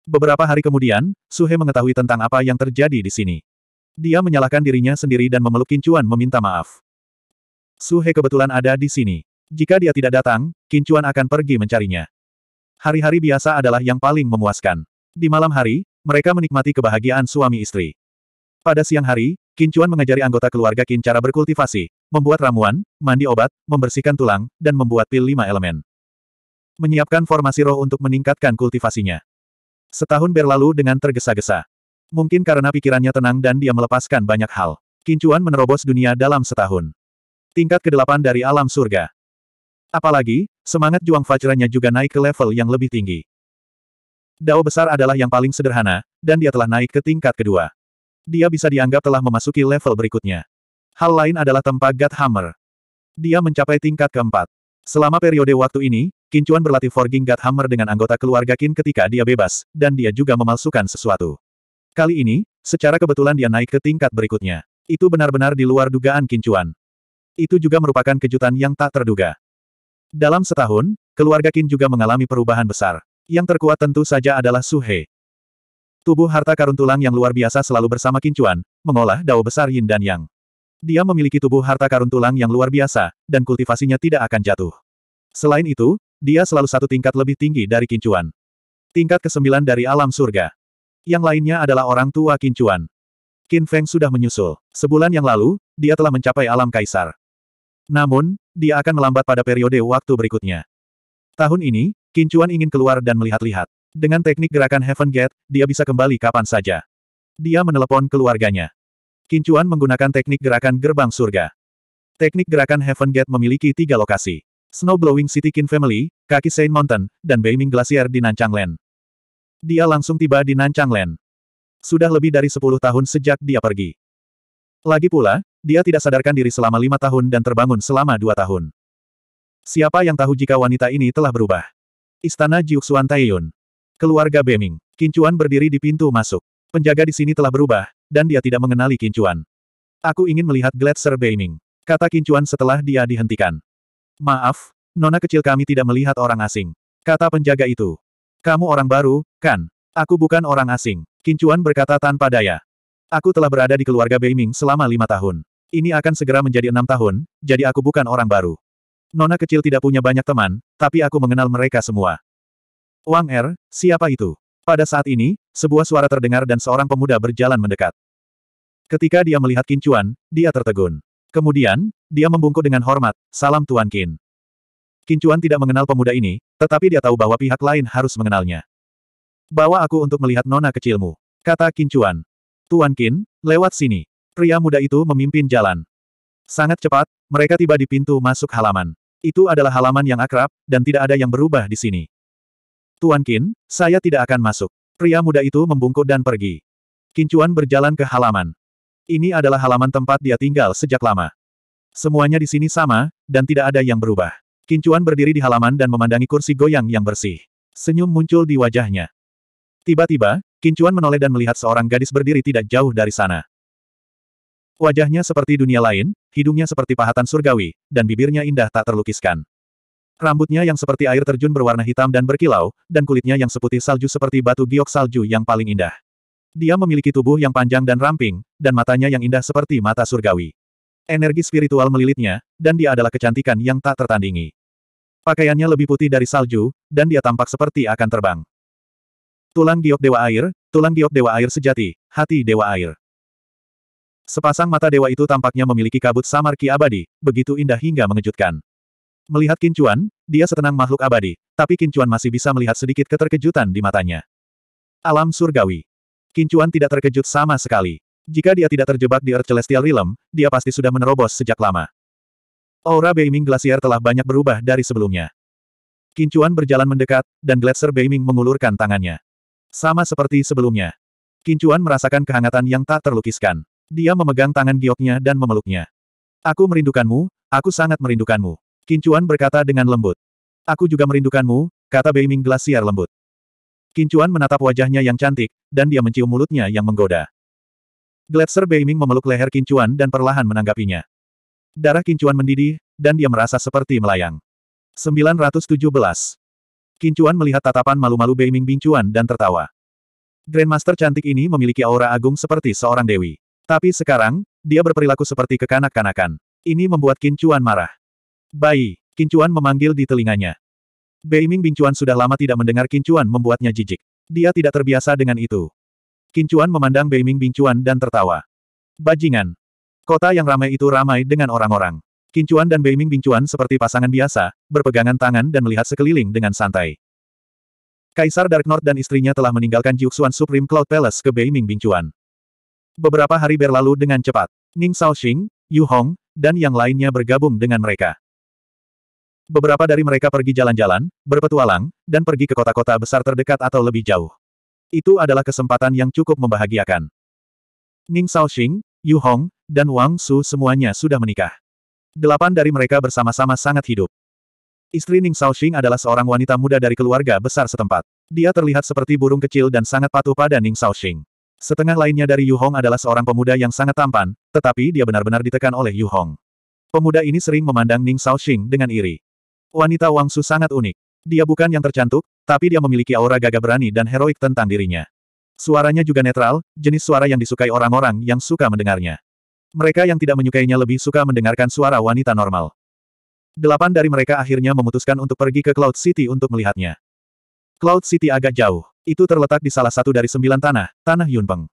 Beberapa hari kemudian, Suhe mengetahui tentang apa yang terjadi di sini. Dia menyalahkan dirinya sendiri dan memeluk Kincuan meminta maaf. Suhe kebetulan ada di sini. Jika dia tidak datang, Kincuan akan pergi mencarinya. Hari-hari biasa adalah yang paling memuaskan. Di malam hari, mereka menikmati kebahagiaan suami istri. Pada siang hari, Kincuan mengajari anggota keluarga Kin cara berkultivasi, membuat ramuan, mandi obat, membersihkan tulang, dan membuat pil lima elemen. Menyiapkan formasi roh untuk meningkatkan kultivasinya. Setahun berlalu dengan tergesa-gesa. Mungkin karena pikirannya tenang dan dia melepaskan banyak hal. Kincuan menerobos dunia dalam setahun. Tingkat ke-8 dari alam surga. Apalagi, semangat juang fajranya juga naik ke level yang lebih tinggi. Dao besar adalah yang paling sederhana, dan dia telah naik ke tingkat kedua. Dia bisa dianggap telah memasuki level berikutnya. Hal lain adalah tempat God Hammer. Dia mencapai tingkat keempat. Selama periode waktu ini, Kincuan berlatih forging God Hammer dengan anggota keluarga Kin ketika dia bebas, dan dia juga memalsukan sesuatu. Kali ini, secara kebetulan dia naik ke tingkat berikutnya. Itu benar-benar di luar dugaan Kincuan. Itu juga merupakan kejutan yang tak terduga. Dalam setahun, keluarga Kin juga mengalami perubahan besar. Yang terkuat tentu saja adalah Suhe. Tubuh harta karun tulang yang luar biasa selalu bersama Kincuan, mengolah dao besar Yin dan Yang. Dia memiliki tubuh harta karun tulang yang luar biasa, dan kultivasinya tidak akan jatuh. Selain itu, dia selalu satu tingkat lebih tinggi dari Kincuan. Tingkat kesembilan dari alam surga. Yang lainnya adalah orang tua Kincuan. Qin Feng sudah menyusul. Sebulan yang lalu, dia telah mencapai alam kaisar. Namun, dia akan melambat pada periode waktu berikutnya. Tahun ini, Kincuan ingin keluar dan melihat-lihat. Dengan teknik gerakan Heaven Gate, dia bisa kembali kapan saja. Dia menelepon keluarganya. Kincuan menggunakan teknik gerakan gerbang surga. Teknik gerakan Heaven Gate memiliki tiga lokasi. Snowblowing City Kin Family, Kaki Saint Mountain, dan Beiming Glacier di Nanchang Land. Dia langsung tiba di Nanchang Land. Sudah lebih dari 10 tahun sejak dia pergi. Lagi pula, dia tidak sadarkan diri selama lima tahun dan terbangun selama dua tahun. Siapa yang tahu jika wanita ini telah berubah? Istana Jiuxuan Taiyun. Keluarga Beming. Kincuan berdiri di pintu masuk. Penjaga di sini telah berubah, dan dia tidak mengenali Kincuan. Aku ingin melihat Gletser Beming. Kata Kincuan setelah dia dihentikan. Maaf, nona kecil kami tidak melihat orang asing. Kata penjaga itu. Kamu orang baru, kan? Aku bukan orang asing. Kincuan berkata tanpa daya. Aku telah berada di keluarga Beiming selama lima tahun. Ini akan segera menjadi enam tahun, jadi aku bukan orang baru. Nona kecil tidak punya banyak teman, tapi aku mengenal mereka semua. Wang Er, siapa itu? Pada saat ini, sebuah suara terdengar dan seorang pemuda berjalan mendekat. Ketika dia melihat Kincuan, dia tertegun. Kemudian, dia membungkuk dengan hormat, salam Tuan Kin. Kincuan tidak mengenal pemuda ini, tetapi dia tahu bahwa pihak lain harus mengenalnya. Bawa aku untuk melihat nona kecilmu, kata Kincuan. Tuan Kin, lewat sini. Pria muda itu memimpin jalan. Sangat cepat, mereka tiba di pintu masuk halaman. Itu adalah halaman yang akrab, dan tidak ada yang berubah di sini. Tuan Kin, saya tidak akan masuk. Pria muda itu membungkuk dan pergi. Kincuan berjalan ke halaman. Ini adalah halaman tempat dia tinggal sejak lama. Semuanya di sini sama, dan tidak ada yang berubah. Kincuan berdiri di halaman dan memandangi kursi goyang yang bersih. Senyum muncul di wajahnya. Tiba-tiba, Kincuan menoleh dan melihat seorang gadis berdiri tidak jauh dari sana. Wajahnya seperti dunia lain, hidungnya seperti pahatan surgawi, dan bibirnya indah tak terlukiskan. Rambutnya yang seperti air terjun berwarna hitam dan berkilau, dan kulitnya yang seputih salju seperti batu giok salju yang paling indah. Dia memiliki tubuh yang panjang dan ramping, dan matanya yang indah seperti mata surgawi. Energi spiritual melilitnya, dan dia adalah kecantikan yang tak tertandingi. Pakaiannya lebih putih dari salju, dan dia tampak seperti akan terbang. Tulang giok dewa air, tulang giok dewa air sejati, hati dewa air. Sepasang mata dewa itu tampaknya memiliki kabut samar ki abadi, begitu indah hingga mengejutkan. Melihat Kincuan, dia setenang makhluk abadi, tapi Kincuan masih bisa melihat sedikit keterkejutan di matanya. Alam surgawi. Kincuan tidak terkejut sama sekali. Jika dia tidak terjebak di Earth Celestial Realm, dia pasti sudah menerobos sejak lama. Aura Beiming Glacier telah banyak berubah dari sebelumnya. Kincuan berjalan mendekat, dan Glacier Beiming mengulurkan tangannya. Sama seperti sebelumnya. Kincuan merasakan kehangatan yang tak terlukiskan. Dia memegang tangan gioknya dan memeluknya. Aku merindukanmu, aku sangat merindukanmu. Kincuan berkata dengan lembut. Aku juga merindukanmu, kata Beiming Glasier lembut. Kincuan menatap wajahnya yang cantik, dan dia mencium mulutnya yang menggoda. Gletser Beiming memeluk leher Kincuan dan perlahan menanggapinya. Darah Kincuan mendidih, dan dia merasa seperti melayang. 917. Kincuan melihat tatapan malu-malu Beiming Bincuan dan tertawa. Grandmaster cantik ini memiliki aura agung seperti seorang dewi. Tapi sekarang, dia berperilaku seperti kekanak-kanakan. Ini membuat Kincuan marah. Bayi, Kincuan memanggil di telinganya. Beiming Bingcuan sudah lama tidak mendengar Kincuan membuatnya jijik. Dia tidak terbiasa dengan itu. Kincuan memandang Beiming Bingcuan dan tertawa. Bajingan. Kota yang ramai itu ramai dengan orang-orang. Kincuan dan Beiming Bingcuan seperti pasangan biasa, berpegangan tangan dan melihat sekeliling dengan santai. Kaisar Dark North dan istrinya telah meninggalkan Jiuxuan Supreme Cloud Palace ke Beiming Bingcuan. Beberapa hari berlalu dengan cepat. Ning Shaoxing, Yu Hong, dan yang lainnya bergabung dengan mereka. Beberapa dari mereka pergi jalan-jalan, berpetualang, dan pergi ke kota-kota besar terdekat atau lebih jauh. Itu adalah kesempatan yang cukup membahagiakan. Ning Shaoxing, Yu Hong, dan Wang Su semuanya sudah menikah. Delapan dari mereka bersama-sama sangat hidup. Istri Ning Shaoxing adalah seorang wanita muda dari keluarga besar setempat. Dia terlihat seperti burung kecil dan sangat patuh pada Ning Shaoxing. Setengah lainnya dari Yu Hong adalah seorang pemuda yang sangat tampan, tetapi dia benar-benar ditekan oleh Yu Hong. Pemuda ini sering memandang Ning Shaoxing dengan iri. Wanita Wang Su sangat unik. Dia bukan yang tercantik, tapi dia memiliki aura gagah berani dan heroik tentang dirinya. Suaranya juga netral, jenis suara yang disukai orang-orang yang suka mendengarnya. Mereka yang tidak menyukainya lebih suka mendengarkan suara wanita normal. Delapan dari mereka akhirnya memutuskan untuk pergi ke Cloud City untuk melihatnya. Cloud City agak jauh. Itu terletak di salah satu dari sembilan tanah, Tanah Yunpeng.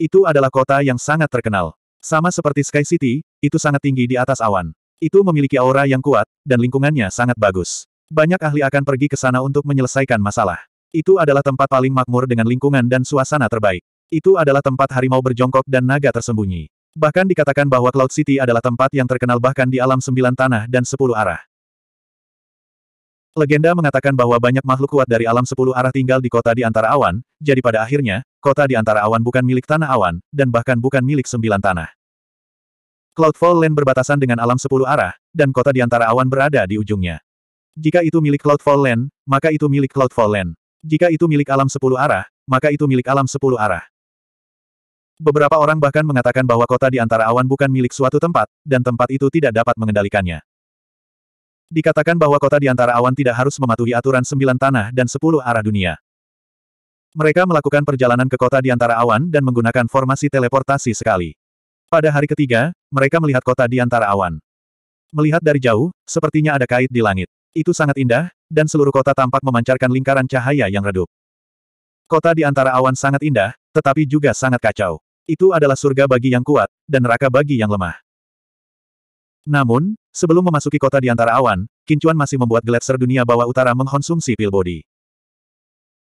Itu adalah kota yang sangat terkenal. Sama seperti Sky City, itu sangat tinggi di atas awan. Itu memiliki aura yang kuat, dan lingkungannya sangat bagus. Banyak ahli akan pergi ke sana untuk menyelesaikan masalah. Itu adalah tempat paling makmur dengan lingkungan dan suasana terbaik. Itu adalah tempat harimau berjongkok dan naga tersembunyi. Bahkan dikatakan bahwa Cloud City adalah tempat yang terkenal bahkan di alam sembilan tanah dan sepuluh arah. Legenda mengatakan bahwa banyak makhluk kuat dari alam sepuluh arah tinggal di kota di antara awan, jadi pada akhirnya, kota di antara awan bukan milik tanah awan, dan bahkan bukan milik sembilan tanah. Cloudfall Land berbatasan dengan alam sepuluh arah, dan kota di antara awan berada di ujungnya. Jika itu milik Cloudfall Land, maka itu milik Cloudfall Land. Jika itu milik alam sepuluh arah, maka itu milik alam sepuluh arah. Beberapa orang bahkan mengatakan bahwa kota di antara awan bukan milik suatu tempat, dan tempat itu tidak dapat mengendalikannya. Dikatakan bahwa kota di antara awan tidak harus mematuhi aturan sembilan tanah dan sepuluh arah dunia. Mereka melakukan perjalanan ke kota di antara awan dan menggunakan formasi teleportasi sekali. Pada hari ketiga, mereka melihat kota di antara awan. Melihat dari jauh, sepertinya ada kait di langit. Itu sangat indah, dan seluruh kota tampak memancarkan lingkaran cahaya yang redup. Kota di antara awan sangat indah, tetapi juga sangat kacau. Itu adalah surga bagi yang kuat, dan neraka bagi yang lemah. Namun, sebelum memasuki kota di antara awan, Kincuan masih membuat gletser dunia bawah utara mengkonsumsi pil body.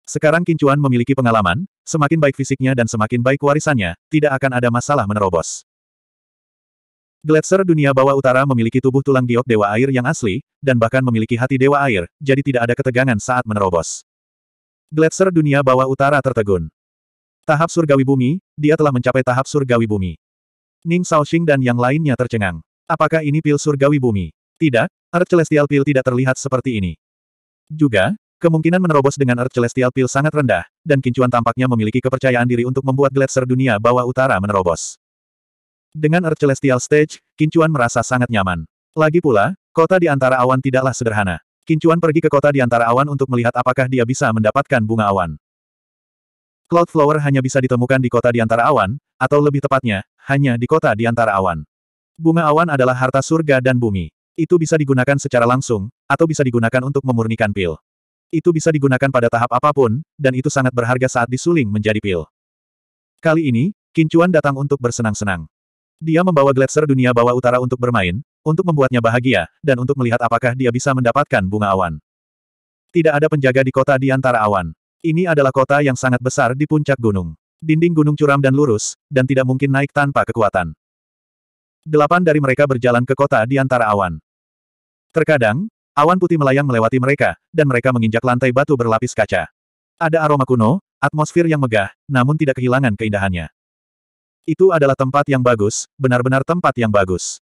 Sekarang Kincuan memiliki pengalaman, semakin baik fisiknya dan semakin baik warisannya, tidak akan ada masalah menerobos. Gletser dunia bawah utara memiliki tubuh tulang giok dewa air yang asli, dan bahkan memiliki hati dewa air, jadi tidak ada ketegangan saat menerobos. Gletser dunia bawah utara tertegun. Tahap surgawi bumi, dia telah mencapai tahap surgawi bumi. Ning Shaoxing dan yang lainnya tercengang. Apakah ini pil surgawi bumi? Tidak, Earth Celestial pil tidak terlihat seperti ini. Juga, kemungkinan menerobos dengan Earth Celestial pil sangat rendah, dan Kincuan tampaknya memiliki kepercayaan diri untuk membuat gletser dunia bawah utara menerobos. Dengan Earth Celestial Stage, Kincuan merasa sangat nyaman. Lagi pula, kota di antara awan tidaklah sederhana. Kincuan pergi ke kota di antara awan untuk melihat apakah dia bisa mendapatkan bunga awan. Cloud Flower hanya bisa ditemukan di kota di antara awan, atau lebih tepatnya, hanya di kota di antara awan. Bunga awan adalah harta surga dan bumi. Itu bisa digunakan secara langsung, atau bisa digunakan untuk memurnikan pil. Itu bisa digunakan pada tahap apapun, dan itu sangat berharga saat disuling menjadi pil. Kali ini, Kincuan datang untuk bersenang-senang. Dia membawa gletser dunia bawah utara untuk bermain, untuk membuatnya bahagia, dan untuk melihat apakah dia bisa mendapatkan bunga awan. Tidak ada penjaga di kota di antara awan. Ini adalah kota yang sangat besar di puncak gunung. Dinding gunung curam dan lurus, dan tidak mungkin naik tanpa kekuatan. Delapan dari mereka berjalan ke kota di antara awan. Terkadang, awan putih melayang melewati mereka, dan mereka menginjak lantai batu berlapis kaca. Ada aroma kuno, atmosfer yang megah, namun tidak kehilangan keindahannya. Itu adalah tempat yang bagus, benar-benar tempat yang bagus.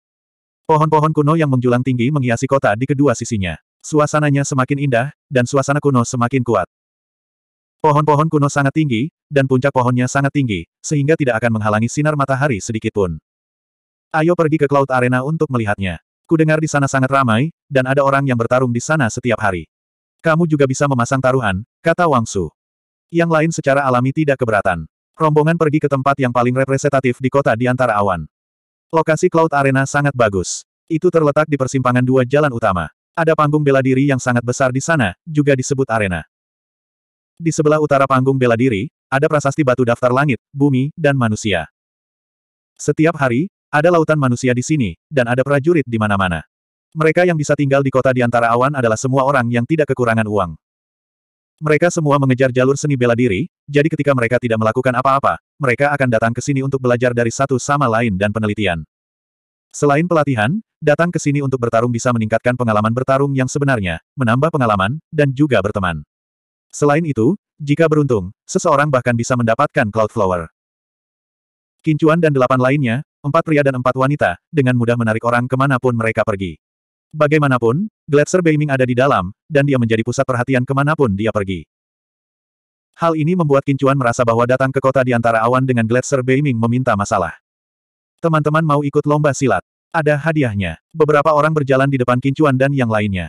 Pohon-pohon kuno yang menjulang tinggi menghiasi kota di kedua sisinya. Suasananya semakin indah, dan suasana kuno semakin kuat. Pohon-pohon kuno sangat tinggi, dan puncak pohonnya sangat tinggi, sehingga tidak akan menghalangi sinar matahari sedikitpun. Ayo pergi ke Cloud Arena untuk melihatnya. Kudengar di sana sangat ramai, dan ada orang yang bertarung di sana setiap hari. Kamu juga bisa memasang taruhan, kata Wang Su. Yang lain secara alami tidak keberatan. Rombongan pergi ke tempat yang paling representatif di kota di antara awan. Lokasi Cloud Arena sangat bagus. Itu terletak di persimpangan dua jalan utama. Ada panggung bela diri yang sangat besar di sana, juga disebut arena. Di sebelah utara panggung bela diri, ada prasasti batu daftar langit, bumi, dan manusia. Setiap hari, ada lautan manusia di sini, dan ada prajurit di mana-mana. Mereka yang bisa tinggal di kota di antara awan adalah semua orang yang tidak kekurangan uang. Mereka semua mengejar jalur seni bela diri, jadi ketika mereka tidak melakukan apa-apa, mereka akan datang ke sini untuk belajar dari satu sama lain dan penelitian. Selain pelatihan, datang ke sini untuk bertarung bisa meningkatkan pengalaman bertarung yang sebenarnya, menambah pengalaman, dan juga berteman. Selain itu, jika beruntung, seseorang bahkan bisa mendapatkan Cloud Flower. Kincuan dan delapan lainnya, empat pria dan empat wanita, dengan mudah menarik orang kemanapun mereka pergi. Bagaimanapun, Gletser Beiming ada di dalam, dan dia menjadi pusat perhatian kemanapun dia pergi. Hal ini membuat Kincuan merasa bahwa datang ke kota di antara awan dengan Gletser Beiming meminta masalah. Teman-teman mau ikut lomba silat. Ada hadiahnya. Beberapa orang berjalan di depan Kincuan dan yang lainnya.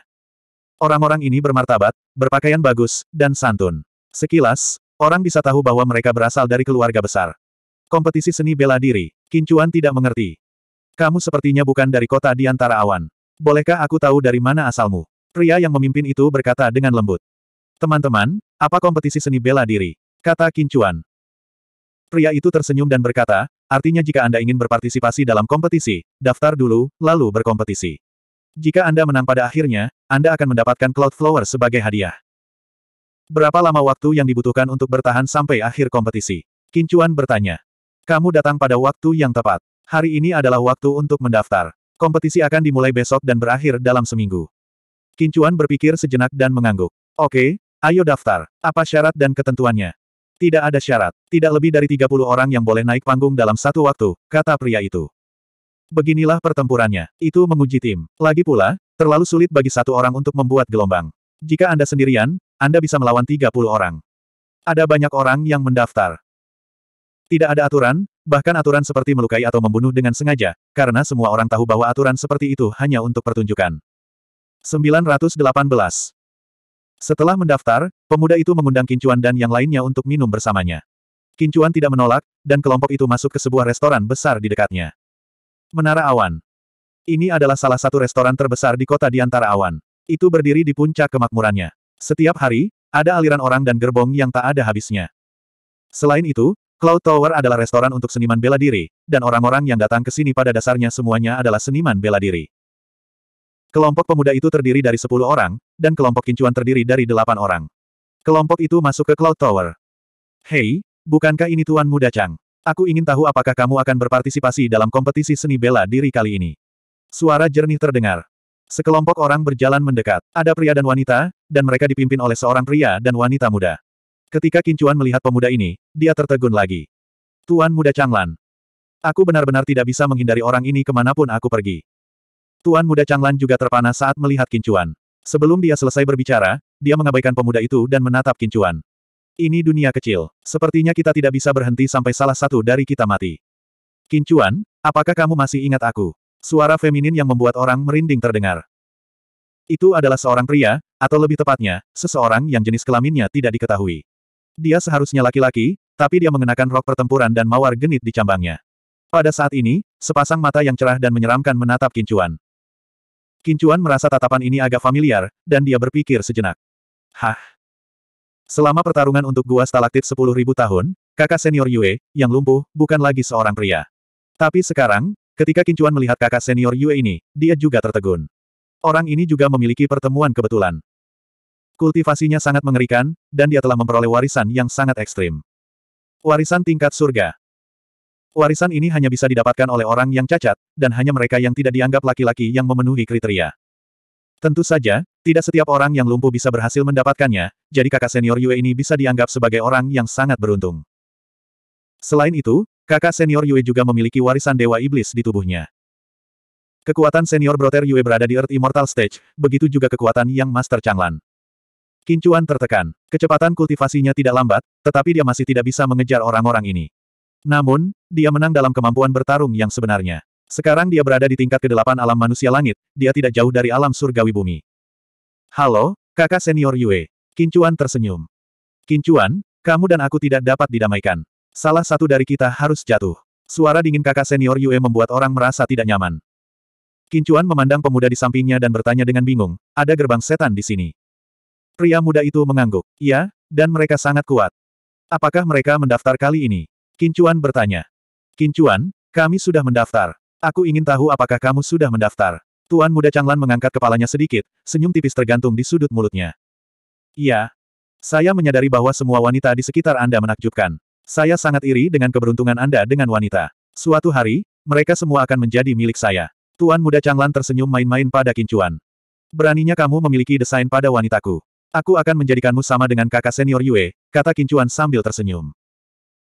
Orang-orang ini bermartabat, berpakaian bagus, dan santun. Sekilas, orang bisa tahu bahwa mereka berasal dari keluarga besar. Kompetisi seni bela diri, Kincuan tidak mengerti. Kamu sepertinya bukan dari kota di antara awan. Bolehkah aku tahu dari mana asalmu? Pria yang memimpin itu berkata dengan lembut. Teman-teman, apa kompetisi seni bela diri? Kata Kincuan. Pria itu tersenyum dan berkata, artinya jika Anda ingin berpartisipasi dalam kompetisi, daftar dulu, lalu berkompetisi. Jika Anda menang pada akhirnya, Anda akan mendapatkan Cloud Flower sebagai hadiah. Berapa lama waktu yang dibutuhkan untuk bertahan sampai akhir kompetisi? Kincuan bertanya. Kamu datang pada waktu yang tepat. Hari ini adalah waktu untuk mendaftar. Kompetisi akan dimulai besok dan berakhir dalam seminggu. Kincuan berpikir sejenak dan mengangguk. Oke, ayo daftar. Apa syarat dan ketentuannya? Tidak ada syarat. Tidak lebih dari 30 orang yang boleh naik panggung dalam satu waktu, kata pria itu. Beginilah pertempurannya. Itu menguji tim. Lagi pula, terlalu sulit bagi satu orang untuk membuat gelombang. Jika Anda sendirian, Anda bisa melawan 30 orang. Ada banyak orang yang mendaftar. Tidak ada aturan, bahkan aturan seperti melukai atau membunuh dengan sengaja, karena semua orang tahu bahwa aturan seperti itu hanya untuk pertunjukan. 918. Setelah mendaftar, pemuda itu mengundang Kincuan dan yang lainnya untuk minum bersamanya. Kincuan tidak menolak, dan kelompok itu masuk ke sebuah restoran besar di dekatnya. Menara Awan. Ini adalah salah satu restoran terbesar di kota di antara awan. Itu berdiri di puncak kemakmurannya. Setiap hari, ada aliran orang dan gerbong yang tak ada habisnya. Selain itu, Cloud Tower adalah restoran untuk seniman bela diri, dan orang-orang yang datang ke sini pada dasarnya semuanya adalah seniman bela diri. Kelompok pemuda itu terdiri dari 10 orang, dan kelompok kincuan terdiri dari 8 orang. Kelompok itu masuk ke Cloud Tower. Hei, bukankah ini Tuan Muda Chang? Aku ingin tahu apakah kamu akan berpartisipasi dalam kompetisi seni bela diri kali ini. Suara jernih terdengar. Sekelompok orang berjalan mendekat. Ada pria dan wanita, dan mereka dipimpin oleh seorang pria dan wanita muda. Ketika Kincuan melihat pemuda ini, dia tertegun lagi. Tuan Muda Changlan. Aku benar-benar tidak bisa menghindari orang ini kemanapun aku pergi. Tuan Muda Changlan juga terpana saat melihat Kincuan. Sebelum dia selesai berbicara, dia mengabaikan pemuda itu dan menatap Kincuan. Ini dunia kecil. Sepertinya kita tidak bisa berhenti sampai salah satu dari kita mati. Kincuan, apakah kamu masih ingat aku? Suara feminin yang membuat orang merinding terdengar. Itu adalah seorang pria, atau lebih tepatnya, seseorang yang jenis kelaminnya tidak diketahui. Dia seharusnya laki-laki, tapi dia mengenakan rok pertempuran dan mawar genit di cambangnya. Pada saat ini, sepasang mata yang cerah dan menyeramkan menatap Kincuan. Kincuan merasa tatapan ini agak familiar, dan dia berpikir sejenak. Hah? Selama pertarungan untuk gua stalaktit 10.000 tahun, kakak senior Yue, yang lumpuh, bukan lagi seorang pria. Tapi sekarang, ketika Kincuan melihat kakak senior Yue ini, dia juga tertegun. Orang ini juga memiliki pertemuan kebetulan. Kultivasinya sangat mengerikan, dan dia telah memperoleh warisan yang sangat ekstrim. Warisan tingkat surga. Warisan ini hanya bisa didapatkan oleh orang yang cacat, dan hanya mereka yang tidak dianggap laki-laki yang memenuhi kriteria. Tentu saja, tidak setiap orang yang lumpuh bisa berhasil mendapatkannya, jadi kakak senior Yue ini bisa dianggap sebagai orang yang sangat beruntung. Selain itu, kakak senior Yue juga memiliki warisan dewa iblis di tubuhnya. Kekuatan senior Broter Yue berada di Earth Immortal Stage, begitu juga kekuatan yang Master Changlan. Kincuan tertekan. Kecepatan kultivasinya tidak lambat, tetapi dia masih tidak bisa mengejar orang-orang ini. Namun, dia menang dalam kemampuan bertarung yang sebenarnya. Sekarang dia berada di tingkat kedelapan alam manusia langit, dia tidak jauh dari alam surgawi bumi. Halo, kakak senior Yue. Kincuan tersenyum. Kincuan, kamu dan aku tidak dapat didamaikan. Salah satu dari kita harus jatuh. Suara dingin kakak senior Yue membuat orang merasa tidak nyaman. Kincuan memandang pemuda di sampingnya dan bertanya dengan bingung, ada gerbang setan di sini. Pria muda itu mengangguk. Iya, dan mereka sangat kuat. Apakah mereka mendaftar kali ini? Kincuan bertanya. Kincuan, kami sudah mendaftar. Aku ingin tahu apakah kamu sudah mendaftar. Tuan muda Changlan mengangkat kepalanya sedikit, senyum tipis tergantung di sudut mulutnya. Iya. Saya menyadari bahwa semua wanita di sekitar Anda menakjubkan. Saya sangat iri dengan keberuntungan Anda dengan wanita. Suatu hari, mereka semua akan menjadi milik saya. Tuan muda Changlan tersenyum main-main pada Kincuan. Beraninya kamu memiliki desain pada wanitaku. Aku akan menjadikanmu sama dengan kakak senior Yue, kata Kincuan sambil tersenyum.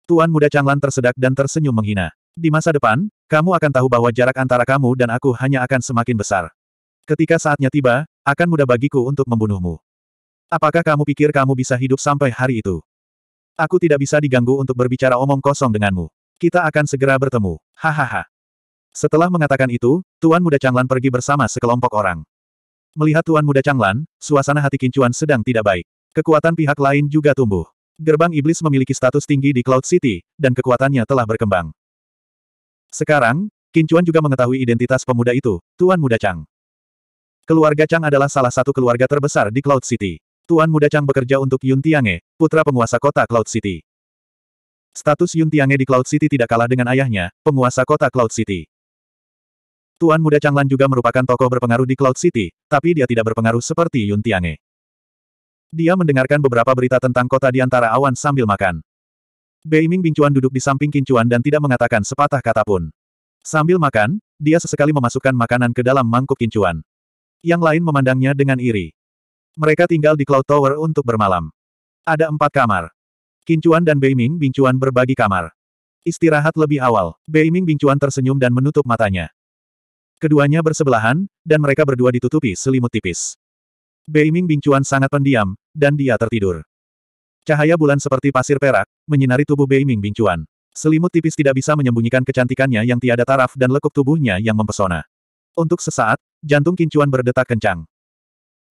Tuan muda Changlan tersedak dan tersenyum menghina. Di masa depan, kamu akan tahu bahwa jarak antara kamu dan aku hanya akan semakin besar. Ketika saatnya tiba, akan mudah bagiku untuk membunuhmu. Apakah kamu pikir kamu bisa hidup sampai hari itu? Aku tidak bisa diganggu untuk berbicara omong kosong denganmu. Kita akan segera bertemu. Hahaha. Setelah mengatakan itu, Tuan Muda Changlan pergi bersama sekelompok orang. Melihat Tuan Muda Changlan, suasana hati Kincuan sedang tidak baik. Kekuatan pihak lain juga tumbuh. Gerbang Iblis memiliki status tinggi di Cloud City, dan kekuatannya telah berkembang. Sekarang, Kincuan juga mengetahui identitas pemuda itu, Tuan Muda Chang. Keluarga Chang adalah salah satu keluarga terbesar di Cloud City. Tuan Muda Chang bekerja untuk Yun Tiange, putra penguasa kota Cloud City. Status Yun Tiange di Cloud City tidak kalah dengan ayahnya, penguasa kota Cloud City. Tuan Muda Changlan juga merupakan tokoh berpengaruh di Cloud City, tapi dia tidak berpengaruh seperti Yun Tiange. Dia mendengarkan beberapa berita tentang kota di antara awan sambil makan. Beiming Bingcuan duduk di samping Kincuan dan tidak mengatakan sepatah kata pun. Sambil makan, dia sesekali memasukkan makanan ke dalam mangkuk Kincuan. Yang lain memandangnya dengan iri. Mereka tinggal di Cloud Tower untuk bermalam. Ada empat kamar. Kincuan dan Beiming Bingcuan berbagi kamar. Istirahat lebih awal. Beiming Bingcuan tersenyum dan menutup matanya. Keduanya bersebelahan, dan mereka berdua ditutupi selimut tipis. Beiming Bingcuan sangat pendiam, dan dia tertidur. Cahaya bulan seperti pasir perak, menyinari tubuh Beiming Bingcuan. Selimut tipis tidak bisa menyembunyikan kecantikannya yang tiada taraf dan lekuk tubuhnya yang mempesona. Untuk sesaat, jantung Kincuan berdetak kencang.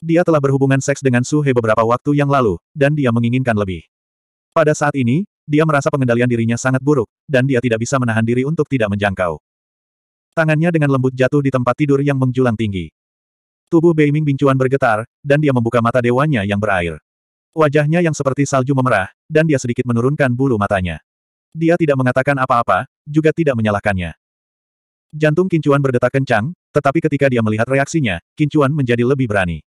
Dia telah berhubungan seks dengan Su He beberapa waktu yang lalu, dan dia menginginkan lebih. Pada saat ini, dia merasa pengendalian dirinya sangat buruk, dan dia tidak bisa menahan diri untuk tidak menjangkau. Tangannya dengan lembut jatuh di tempat tidur yang menjulang tinggi. Tubuh Beiming Bingcuan bergetar, dan dia membuka mata dewanya yang berair. Wajahnya yang seperti salju memerah, dan dia sedikit menurunkan bulu matanya. Dia tidak mengatakan apa-apa, juga tidak menyalahkannya. Jantung Kincuan berdetak kencang, tetapi ketika dia melihat reaksinya, Kincuan menjadi lebih berani.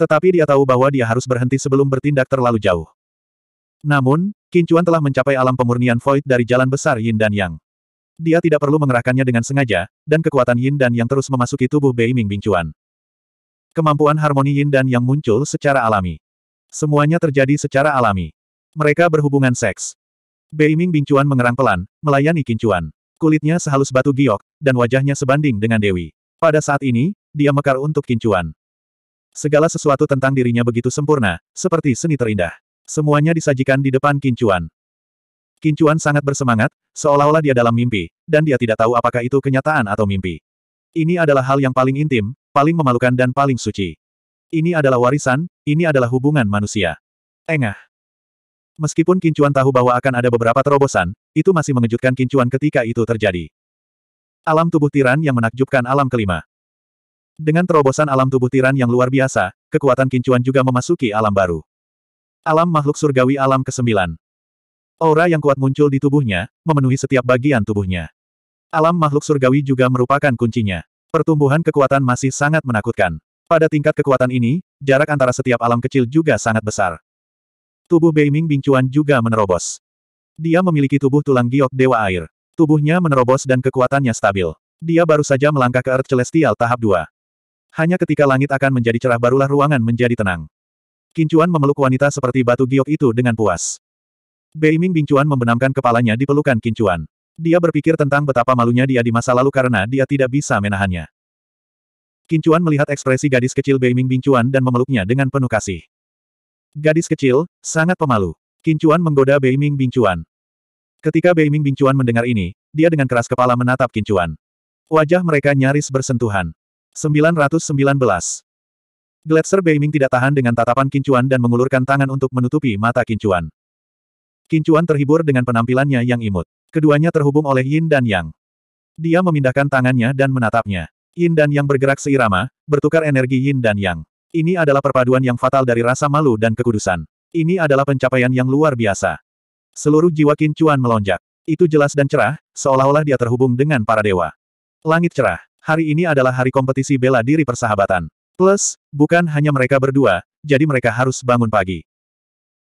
Tetapi dia tahu bahwa dia harus berhenti sebelum bertindak terlalu jauh. Namun, Kincuan telah mencapai alam pemurnian void dari jalan besar Yin dan Yang. Dia tidak perlu mengerahkannya dengan sengaja, dan kekuatan yin dan yang terus memasuki tubuh Bei Ming Bingcuan. Kemampuan harmoni yin dan yang muncul secara alami. Semuanya terjadi secara alami. Mereka berhubungan seks. Bei Ming Bingcuan mengerang pelan, melayani Kincuan. Kulitnya sehalus batu giok, dan wajahnya sebanding dengan Dewi. Pada saat ini, dia mekar untuk Kincuan. Segala sesuatu tentang dirinya begitu sempurna, seperti seni terindah. Semuanya disajikan di depan Kincuan. Kincuan sangat bersemangat, seolah-olah dia dalam mimpi, dan dia tidak tahu apakah itu kenyataan atau mimpi. Ini adalah hal yang paling intim, paling memalukan dan paling suci. Ini adalah warisan, ini adalah hubungan manusia. Engah. Meskipun Kincuan tahu bahwa akan ada beberapa terobosan, itu masih mengejutkan Kincuan ketika itu terjadi. Alam tubuh tiran yang menakjubkan alam kelima. Dengan terobosan alam tubuh tiran yang luar biasa, kekuatan Kincuan juga memasuki alam baru. Alam makhluk surgawi alam ke-9. Aura yang kuat muncul di tubuhnya, memenuhi setiap bagian tubuhnya. Alam makhluk surgawi juga merupakan kuncinya. Pertumbuhan kekuatan masih sangat menakutkan. Pada tingkat kekuatan ini, jarak antara setiap alam kecil juga sangat besar. Tubuh Beiming Bingcuan juga menerobos. Dia memiliki tubuh tulang giok dewa air. Tubuhnya menerobos dan kekuatannya stabil. Dia baru saja melangkah ke Earth Celestial tahap 2. Hanya ketika langit akan menjadi cerah barulah ruangan menjadi tenang. Kincuan memeluk wanita seperti batu giok itu dengan puas. Beiming Bingcuan membenamkan kepalanya di pelukan Kincuan. Dia berpikir tentang betapa malunya dia di masa lalu karena dia tidak bisa menahannya. Kincuan melihat ekspresi gadis kecil Beiming Bingcuan dan memeluknya dengan penuh kasih. Gadis kecil, sangat pemalu. Kincuan menggoda Beiming Bingcuan. Ketika Beiming Bingcuan mendengar ini, dia dengan keras kepala menatap Kincuan. Wajah mereka nyaris bersentuhan. 919. Gletser Beiming tidak tahan dengan tatapan Kincuan dan mengulurkan tangan untuk menutupi mata Kincuan. Kincuan terhibur dengan penampilannya yang imut. Keduanya terhubung oleh Yin dan Yang. Dia memindahkan tangannya dan menatapnya. Yin dan Yang bergerak seirama, bertukar energi Yin dan Yang. Ini adalah perpaduan yang fatal dari rasa malu dan kekudusan. Ini adalah pencapaian yang luar biasa. Seluruh jiwa Kincuan melonjak. Itu jelas dan cerah, seolah-olah dia terhubung dengan para dewa. Langit cerah. Hari ini adalah hari kompetisi bela diri persahabatan. Plus, bukan hanya mereka berdua, jadi mereka harus bangun pagi.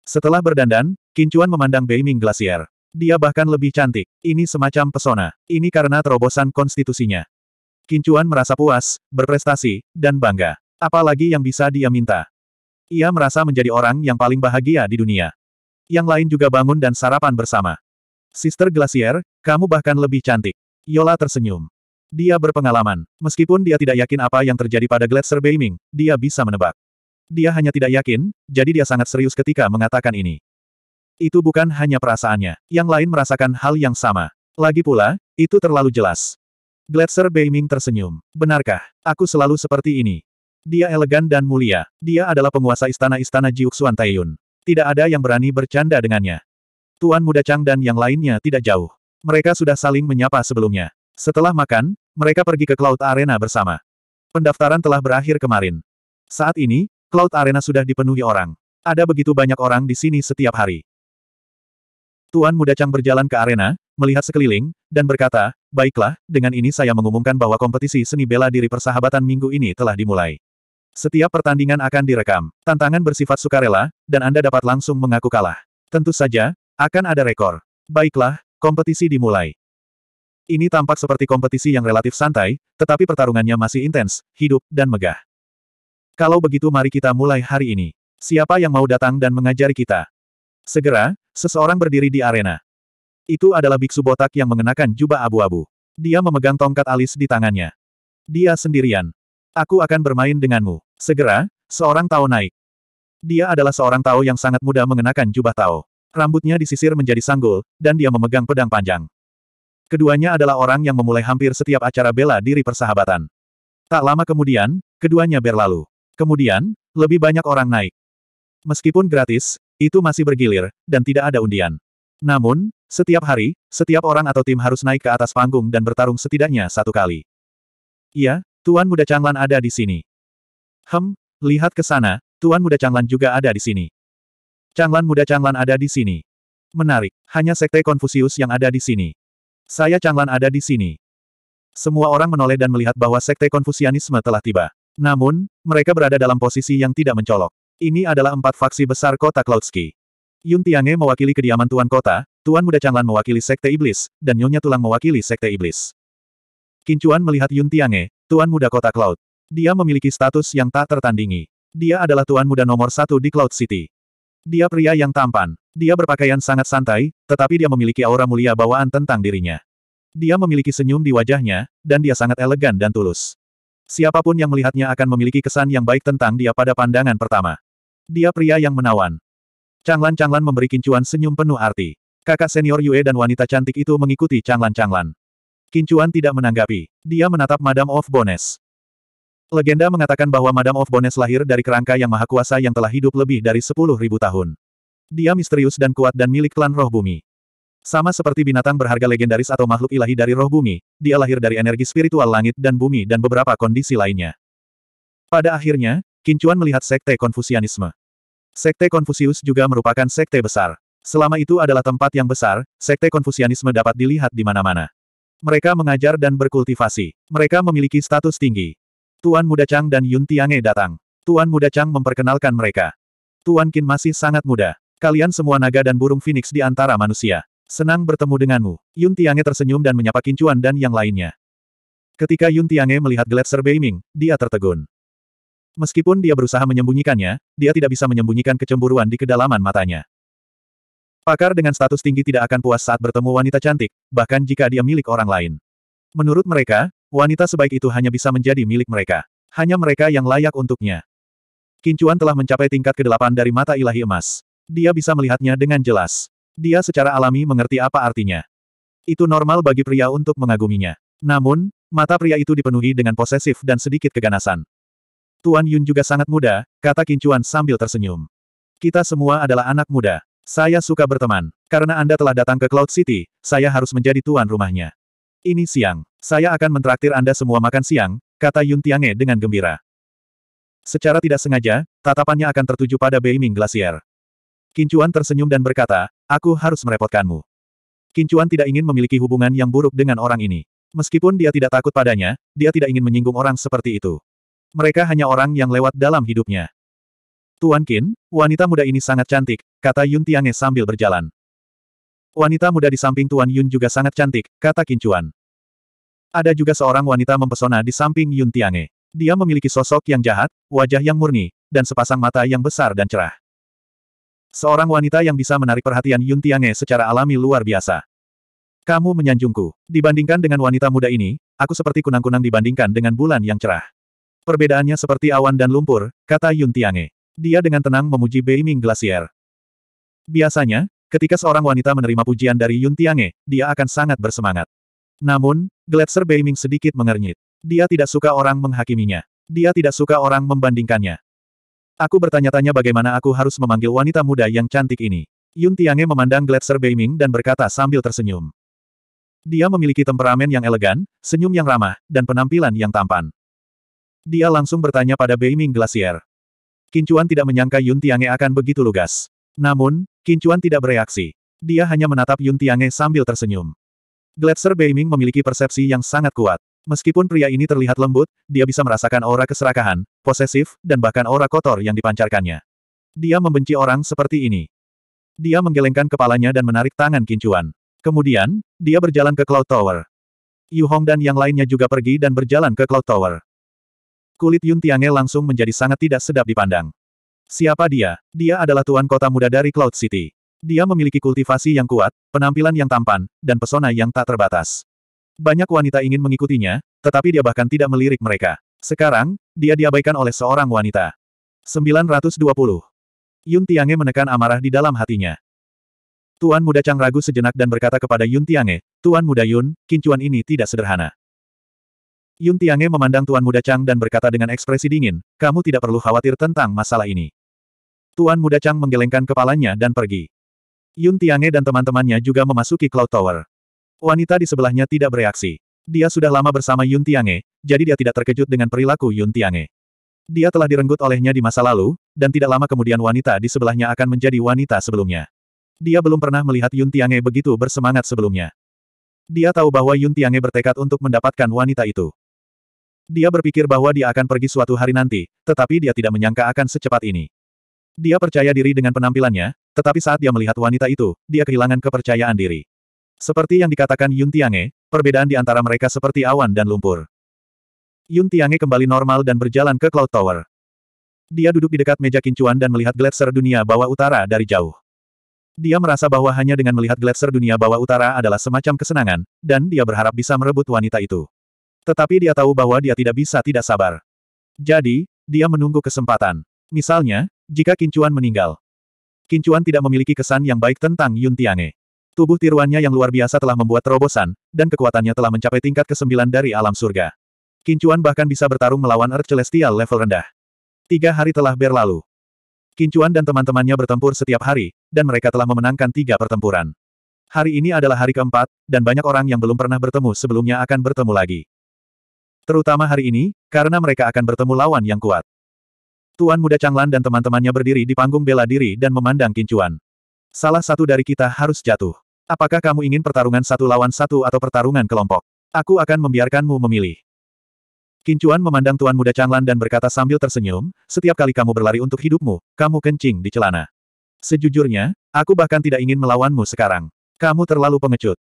Setelah berdandan, Kincuan memandang Beiming Glacier. Dia bahkan lebih cantik. Ini semacam pesona. Ini karena terobosan konstitusinya. Kincuan merasa puas, berprestasi, dan bangga. Apalagi yang bisa dia minta. Ia merasa menjadi orang yang paling bahagia di dunia. Yang lain juga bangun dan sarapan bersama. Sister Glacier, kamu bahkan lebih cantik. Yola tersenyum. Dia berpengalaman. Meskipun dia tidak yakin apa yang terjadi pada Glacier Beiming, dia bisa menebak. Dia hanya tidak yakin, jadi dia sangat serius ketika mengatakan ini. Itu bukan hanya perasaannya, yang lain merasakan hal yang sama. Lagi pula, itu terlalu jelas. Gletser Beiming tersenyum. Benarkah, aku selalu seperti ini? Dia elegan dan mulia. Dia adalah penguasa istana-istana Jiuxuan Taiyun. Tidak ada yang berani bercanda dengannya. Tuan Muda Chang dan yang lainnya tidak jauh. Mereka sudah saling menyapa sebelumnya. Setelah makan, mereka pergi ke Cloud Arena bersama. Pendaftaran telah berakhir kemarin. Saat ini, Cloud Arena sudah dipenuhi orang. Ada begitu banyak orang di sini setiap hari. Tuan Muda Chang berjalan ke arena, melihat sekeliling, dan berkata, Baiklah, dengan ini saya mengumumkan bahwa kompetisi seni bela diri persahabatan minggu ini telah dimulai. Setiap pertandingan akan direkam. Tantangan bersifat sukarela, dan Anda dapat langsung mengaku kalah. Tentu saja, akan ada rekor. Baiklah, kompetisi dimulai. Ini tampak seperti kompetisi yang relatif santai, tetapi pertarungannya masih intens, hidup, dan megah. Kalau begitu mari kita mulai hari ini. Siapa yang mau datang dan mengajari kita? Segera, seseorang berdiri di arena. Itu adalah biksu botak yang mengenakan jubah abu-abu. Dia memegang tongkat alis di tangannya. Dia sendirian. Aku akan bermain denganmu. Segera, seorang Tao naik. Dia adalah seorang Tao yang sangat muda mengenakan jubah Tao. Rambutnya disisir menjadi sanggul, dan dia memegang pedang panjang. Keduanya adalah orang yang memulai hampir setiap acara bela diri persahabatan. Tak lama kemudian, keduanya berlalu. Kemudian, lebih banyak orang naik. Meskipun gratis, itu masih bergilir, dan tidak ada undian. Namun, setiap hari, setiap orang atau tim harus naik ke atas panggung dan bertarung setidaknya satu kali. Iya, Tuan Muda Changlan ada di sini. Hem, lihat ke sana, Tuan Muda Changlan juga ada di sini. Changlan Muda Changlan ada di sini. Menarik, hanya Sekte Konfusius yang ada di sini. Saya Changlan ada di sini. Semua orang menoleh dan melihat bahwa Sekte Konfusianisme telah tiba. Namun, mereka berada dalam posisi yang tidak mencolok. Ini adalah empat faksi besar kota Cloudski. Yun Tiange mewakili kediaman Tuan Kota, Tuan Muda Changlan mewakili Sekte Iblis, dan Nyonya Tulang mewakili Sekte Iblis. Kincuan melihat Yun Tiange, Tuan Muda Kota Cloud. Dia memiliki status yang tak tertandingi. Dia adalah Tuan Muda nomor satu di Cloud City. Dia pria yang tampan. Dia berpakaian sangat santai, tetapi dia memiliki aura mulia bawaan tentang dirinya. Dia memiliki senyum di wajahnya, dan dia sangat elegan dan tulus. Siapapun yang melihatnya akan memiliki kesan yang baik tentang dia pada pandangan pertama. Dia pria yang menawan. Changlan Changlan memberi kincuan senyum penuh arti. Kakak senior Yue dan wanita cantik itu mengikuti Changlan Changlan. Kincuan tidak menanggapi. Dia menatap Madam of Bones. Legenda mengatakan bahwa Madam of Bones lahir dari kerangka yang maha kuasa yang telah hidup lebih dari 10.000 tahun. Dia misterius dan kuat dan milik klan roh bumi. Sama seperti binatang berharga legendaris atau makhluk ilahi dari roh bumi, dia lahir dari energi spiritual langit dan bumi dan beberapa kondisi lainnya. Pada akhirnya, Kincuan melihat sekte Konfusianisme. Sekte Konfusius juga merupakan sekte besar. Selama itu adalah tempat yang besar, sekte Konfusianisme dapat dilihat di mana-mana. Mereka mengajar dan berkultivasi. Mereka memiliki status tinggi. Tuan Muda Chang dan Yun Tiange datang. Tuan Muda Chang memperkenalkan mereka. Tuan Kin masih sangat muda. Kalian semua naga dan burung phoenix di antara manusia. Senang bertemu denganmu. Yun Tiange tersenyum dan menyapa Kincuan dan yang lainnya. Ketika Yun Tiange melihat Gletser Beiming, dia tertegun. Meskipun dia berusaha menyembunyikannya, dia tidak bisa menyembunyikan kecemburuan di kedalaman matanya. Pakar dengan status tinggi tidak akan puas saat bertemu wanita cantik, bahkan jika dia milik orang lain. Menurut mereka, wanita sebaik itu hanya bisa menjadi milik mereka. Hanya mereka yang layak untuknya. Kincuan telah mencapai tingkat ke-8 dari mata ilahi emas. Dia bisa melihatnya dengan jelas. Dia secara alami mengerti apa artinya. Itu normal bagi pria untuk mengaguminya. Namun, mata pria itu dipenuhi dengan posesif dan sedikit keganasan. Tuan Yun juga sangat muda, kata Kincuan sambil tersenyum. Kita semua adalah anak muda. Saya suka berteman. Karena Anda telah datang ke Cloud City, saya harus menjadi tuan rumahnya. Ini siang. Saya akan mentraktir Anda semua makan siang, kata Yun Tiange dengan gembira. Secara tidak sengaja, tatapannya akan tertuju pada Beiming Glacier. Kincuan tersenyum dan berkata, Aku harus merepotkanmu. Kincuan tidak ingin memiliki hubungan yang buruk dengan orang ini. Meskipun dia tidak takut padanya, dia tidak ingin menyinggung orang seperti itu. Mereka hanya orang yang lewat dalam hidupnya. Tuan Kin, wanita muda ini sangat cantik, kata Yun Tiange sambil berjalan. Wanita muda di samping Tuan Yun juga sangat cantik, kata Kincuan. Ada juga seorang wanita mempesona di samping Yun Tiange. Dia memiliki sosok yang jahat, wajah yang murni, dan sepasang mata yang besar dan cerah. Seorang wanita yang bisa menarik perhatian Yun Tiange secara alami luar biasa. Kamu menyanjungku. Dibandingkan dengan wanita muda ini, aku seperti kunang-kunang dibandingkan dengan bulan yang cerah. Perbedaannya seperti awan dan lumpur, kata Yun Tiange. Dia dengan tenang memuji Beiming Glacier. Biasanya, ketika seorang wanita menerima pujian dari Yun Tiange, dia akan sangat bersemangat. Namun, Gletser Beiming sedikit mengernyit. Dia tidak suka orang menghakiminya. Dia tidak suka orang membandingkannya. Aku bertanya-tanya bagaimana aku harus memanggil wanita muda yang cantik ini. Yun Tiange memandang Gletser Beiming dan berkata sambil tersenyum. Dia memiliki temperamen yang elegan, senyum yang ramah, dan penampilan yang tampan. Dia langsung bertanya pada Beiming Glacier. Kincuan tidak menyangka Yun Tiange akan begitu lugas. Namun, Kincuan tidak bereaksi. Dia hanya menatap Yun Tiange sambil tersenyum. Gletser Beiming memiliki persepsi yang sangat kuat. Meskipun pria ini terlihat lembut, dia bisa merasakan aura keserakahan, posesif, dan bahkan aura kotor yang dipancarkannya. Dia membenci orang seperti ini. Dia menggelengkan kepalanya dan menarik tangan Kincuan. Kemudian, dia berjalan ke Cloud Tower. Yu Hong dan yang lainnya juga pergi dan berjalan ke Cloud Tower. Kulit Yun Tiange langsung menjadi sangat tidak sedap dipandang. Siapa dia? Dia adalah tuan kota muda dari Cloud City. Dia memiliki kultivasi yang kuat, penampilan yang tampan, dan pesona yang tak terbatas. Banyak wanita ingin mengikutinya, tetapi dia bahkan tidak melirik mereka. Sekarang, dia diabaikan oleh seorang wanita. 920. Yun Tiange menekan amarah di dalam hatinya. Tuan Muda Chang ragu sejenak dan berkata kepada Yun Tiange, Tuan Muda Yun, kincuan ini tidak sederhana. Yun Tiange memandang Tuan Muda Chang dan berkata dengan ekspresi dingin, kamu tidak perlu khawatir tentang masalah ini. Tuan Muda Chang menggelengkan kepalanya dan pergi. Yun Tiange dan teman-temannya juga memasuki Cloud Tower. Wanita di sebelahnya tidak bereaksi. Dia sudah lama bersama Yun Tiange, jadi dia tidak terkejut dengan perilaku Yun Tiange. Dia telah direnggut olehnya di masa lalu, dan tidak lama kemudian wanita di sebelahnya akan menjadi wanita sebelumnya. Dia belum pernah melihat Yun Tiange begitu bersemangat sebelumnya. Dia tahu bahwa Yun Tiange bertekad untuk mendapatkan wanita itu. Dia berpikir bahwa dia akan pergi suatu hari nanti, tetapi dia tidak menyangka akan secepat ini. Dia percaya diri dengan penampilannya, tetapi saat dia melihat wanita itu, dia kehilangan kepercayaan diri. Seperti yang dikatakan Yun Tiange, perbedaan di antara mereka seperti awan dan lumpur. Yun Tiange kembali normal dan berjalan ke Cloud Tower. Dia duduk di dekat meja kincuan dan melihat gletser dunia bawah utara dari jauh. Dia merasa bahwa hanya dengan melihat gletser dunia bawah utara adalah semacam kesenangan, dan dia berharap bisa merebut wanita itu. Tetapi dia tahu bahwa dia tidak bisa tidak sabar. Jadi, dia menunggu kesempatan. Misalnya, jika Kincuan meninggal. Kincuan tidak memiliki kesan yang baik tentang Yun Tiange. Tubuh tiruannya yang luar biasa telah membuat terobosan, dan kekuatannya telah mencapai tingkat ke-9 dari alam surga. Kincuan bahkan bisa bertarung melawan Earth Celestial level rendah. Tiga hari telah berlalu. Kincuan dan teman-temannya bertempur setiap hari, dan mereka telah memenangkan tiga pertempuran. Hari ini adalah hari keempat, dan banyak orang yang belum pernah bertemu sebelumnya akan bertemu lagi. Terutama hari ini, karena mereka akan bertemu lawan yang kuat. Tuan Muda Changlan dan teman-temannya berdiri di panggung bela diri dan memandang Kincuan. Salah satu dari kita harus jatuh. Apakah kamu ingin pertarungan satu lawan satu atau pertarungan kelompok? Aku akan membiarkanmu memilih. Kincuan memandang Tuan Muda Changlan dan berkata sambil tersenyum, setiap kali kamu berlari untuk hidupmu, kamu kencing di celana. Sejujurnya, aku bahkan tidak ingin melawanmu sekarang. Kamu terlalu pengecut.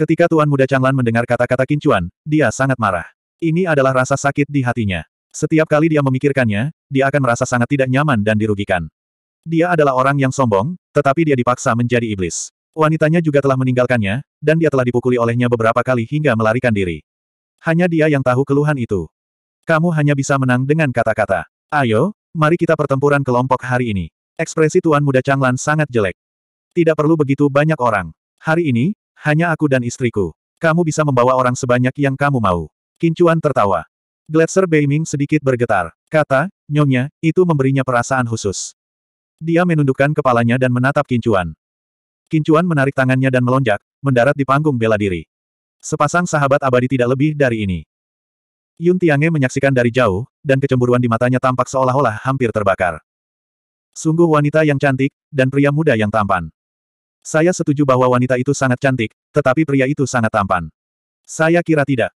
Ketika Tuan Muda Changlan mendengar kata-kata Kincuan, dia sangat marah. Ini adalah rasa sakit di hatinya. Setiap kali dia memikirkannya, dia akan merasa sangat tidak nyaman dan dirugikan. Dia adalah orang yang sombong, tetapi dia dipaksa menjadi iblis. Wanitanya juga telah meninggalkannya, dan dia telah dipukuli olehnya beberapa kali hingga melarikan diri. Hanya dia yang tahu keluhan itu. Kamu hanya bisa menang dengan kata-kata. Ayo, mari kita pertempuran kelompok hari ini. Ekspresi Tuan Muda Changlan sangat jelek. Tidak perlu begitu banyak orang. Hari ini, hanya aku dan istriku. Kamu bisa membawa orang sebanyak yang kamu mau. Kincuan tertawa. Gletser Beiming sedikit bergetar. Kata, nyonya, itu memberinya perasaan khusus. Dia menundukkan kepalanya dan menatap Kincuan. Kincuan menarik tangannya dan melonjak, mendarat di panggung bela diri. Sepasang sahabat abadi tidak lebih dari ini. Yun Tiange menyaksikan dari jauh, dan kecemburuan di matanya tampak seolah-olah hampir terbakar. Sungguh wanita yang cantik, dan pria muda yang tampan. Saya setuju bahwa wanita itu sangat cantik, tetapi pria itu sangat tampan. Saya kira tidak.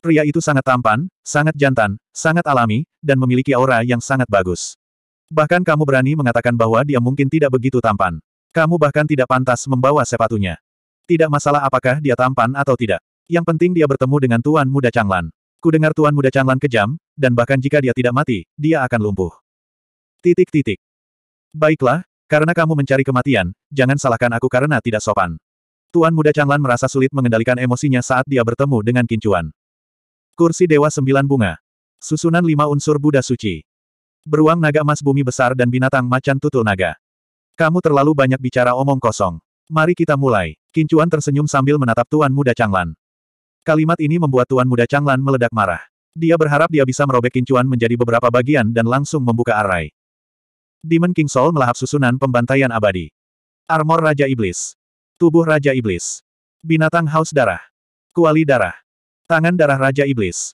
Pria itu sangat tampan, sangat jantan, sangat alami, dan memiliki aura yang sangat bagus. Bahkan kamu berani mengatakan bahwa dia mungkin tidak begitu tampan. Kamu bahkan tidak pantas membawa sepatunya. Tidak masalah apakah dia tampan atau tidak. Yang penting dia bertemu dengan Tuan Muda Changlan. Ku dengar Tuan Muda Changlan kejam, dan bahkan jika dia tidak mati, dia akan lumpuh. Titik titik. Baiklah, karena kamu mencari kematian, jangan salahkan aku karena tidak sopan. Tuan Muda Changlan merasa sulit mengendalikan emosinya saat dia bertemu dengan Kincuan. Kursi Dewa Sembilan Bunga. Susunan lima unsur Buddha Suci. Beruang naga emas bumi besar dan binatang macan tutul naga. Kamu terlalu banyak bicara omong kosong. Mari kita mulai. Kincuan tersenyum sambil menatap Tuan Muda Changlan. Kalimat ini membuat Tuan Muda Changlan meledak marah. Dia berharap dia bisa merobek Kincuan menjadi beberapa bagian dan langsung membuka array. Demon King Soul melahap susunan pembantaian abadi. Armor Raja Iblis. Tubuh Raja Iblis. Binatang haus darah. Kuali darah. Tangan darah Raja Iblis.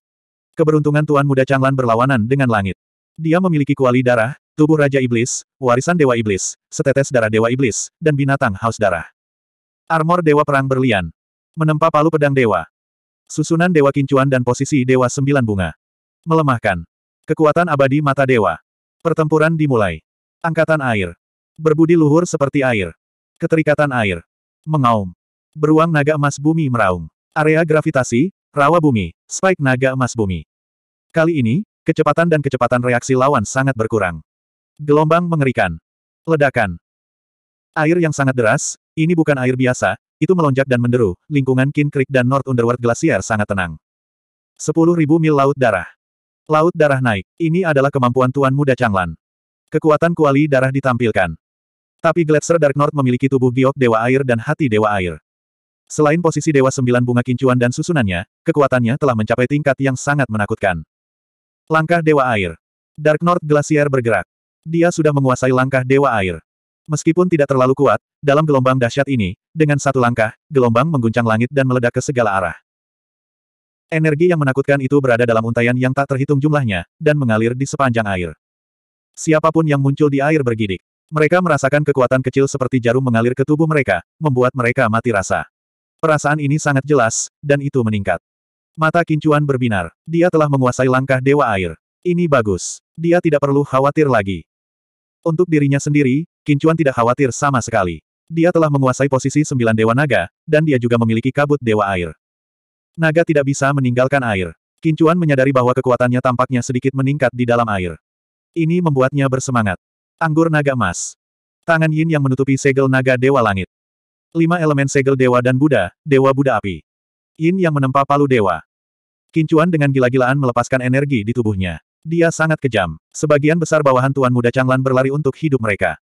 Keberuntungan Tuan Muda Changlan berlawanan dengan langit. Dia memiliki kuali darah, Tubuh Raja Iblis, warisan Dewa Iblis, setetes darah Dewa Iblis, dan binatang haus darah. Armor Dewa Perang Berlian. Menempa palu pedang Dewa. Susunan Dewa Kincuan dan posisi Dewa Sembilan Bunga. Melemahkan. Kekuatan abadi mata Dewa. Pertempuran dimulai. Angkatan air. Berbudi luhur seperti air. Keterikatan air. Mengaum. Beruang naga emas bumi meraung. Area gravitasi, rawa bumi, spike naga emas bumi. Kali ini, kecepatan dan kecepatan reaksi lawan sangat berkurang. Gelombang mengerikan. Ledakan. Air yang sangat deras, ini bukan air biasa, itu melonjak dan menderu, lingkungan Kin Creek dan North Underworld Glacier sangat tenang. 10.000 mil laut darah. Laut darah naik, ini adalah kemampuan Tuan Muda Changlan. Kekuatan kuali darah ditampilkan. Tapi Gletser Dark North memiliki tubuh giok Dewa Air dan hati Dewa Air. Selain posisi Dewa Sembilan Bunga Kincuan dan susunannya, kekuatannya telah mencapai tingkat yang sangat menakutkan. Langkah Dewa Air. Dark North Glacier bergerak. Dia sudah menguasai langkah Dewa Air. Meskipun tidak terlalu kuat, dalam gelombang dahsyat ini, dengan satu langkah, gelombang mengguncang langit dan meledak ke segala arah. Energi yang menakutkan itu berada dalam untayan yang tak terhitung jumlahnya, dan mengalir di sepanjang air. Siapapun yang muncul di air bergidik. Mereka merasakan kekuatan kecil seperti jarum mengalir ke tubuh mereka, membuat mereka mati rasa. Perasaan ini sangat jelas, dan itu meningkat. Mata kincuan berbinar. Dia telah menguasai langkah Dewa Air. Ini bagus. Dia tidak perlu khawatir lagi. Untuk dirinya sendiri, Kincuan tidak khawatir sama sekali. Dia telah menguasai posisi sembilan dewa naga, dan dia juga memiliki kabut dewa air. Naga tidak bisa meninggalkan air. Kincuan menyadari bahwa kekuatannya tampaknya sedikit meningkat di dalam air. Ini membuatnya bersemangat. Anggur naga emas. Tangan Yin yang menutupi segel naga dewa langit. Lima elemen segel dewa dan Buddha, dewa Buddha api. Yin yang menempa palu dewa. Kincuan dengan gila-gilaan melepaskan energi di tubuhnya. Dia sangat kejam. Sebagian besar bawahan Tuan Muda Changlan berlari untuk hidup mereka.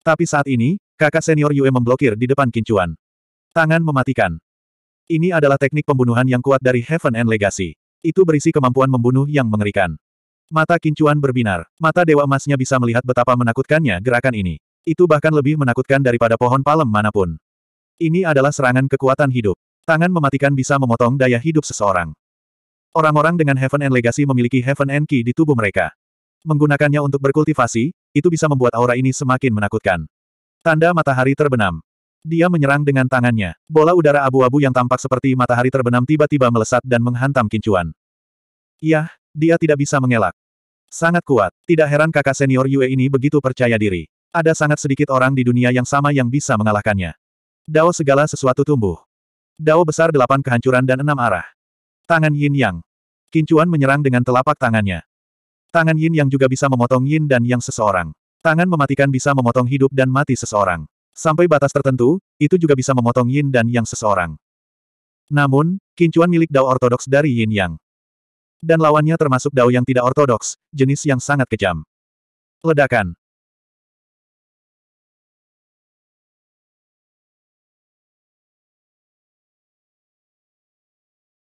Tapi saat ini, kakak senior Yue memblokir di depan Kincuan. Tangan mematikan. Ini adalah teknik pembunuhan yang kuat dari Heaven and Legacy. Itu berisi kemampuan membunuh yang mengerikan. Mata Kincuan berbinar. Mata Dewa Emasnya bisa melihat betapa menakutkannya gerakan ini. Itu bahkan lebih menakutkan daripada pohon palem manapun. Ini adalah serangan kekuatan hidup. Tangan mematikan bisa memotong daya hidup seseorang. Orang-orang dengan Heaven and Legacy memiliki Heaven and Key di tubuh mereka. Menggunakannya untuk berkultivasi, itu bisa membuat aura ini semakin menakutkan. Tanda matahari terbenam. Dia menyerang dengan tangannya. Bola udara abu-abu yang tampak seperti matahari terbenam tiba-tiba melesat dan menghantam kincuan. Yah, dia tidak bisa mengelak. Sangat kuat. Tidak heran kakak senior Yue ini begitu percaya diri. Ada sangat sedikit orang di dunia yang sama yang bisa mengalahkannya. Dao segala sesuatu tumbuh. Dao besar delapan kehancuran dan enam arah. Tangan Yin Yang. Kincuan menyerang dengan telapak tangannya. Tangan Yin yang juga bisa memotong Yin dan Yang seseorang. Tangan mematikan bisa memotong hidup dan mati seseorang. Sampai batas tertentu, itu juga bisa memotong Yin dan Yang seseorang. Namun, Kincuan milik Dao Ortodoks dari Yin Yang. Dan lawannya termasuk Dao yang tidak ortodoks, jenis yang sangat kejam. Ledakan.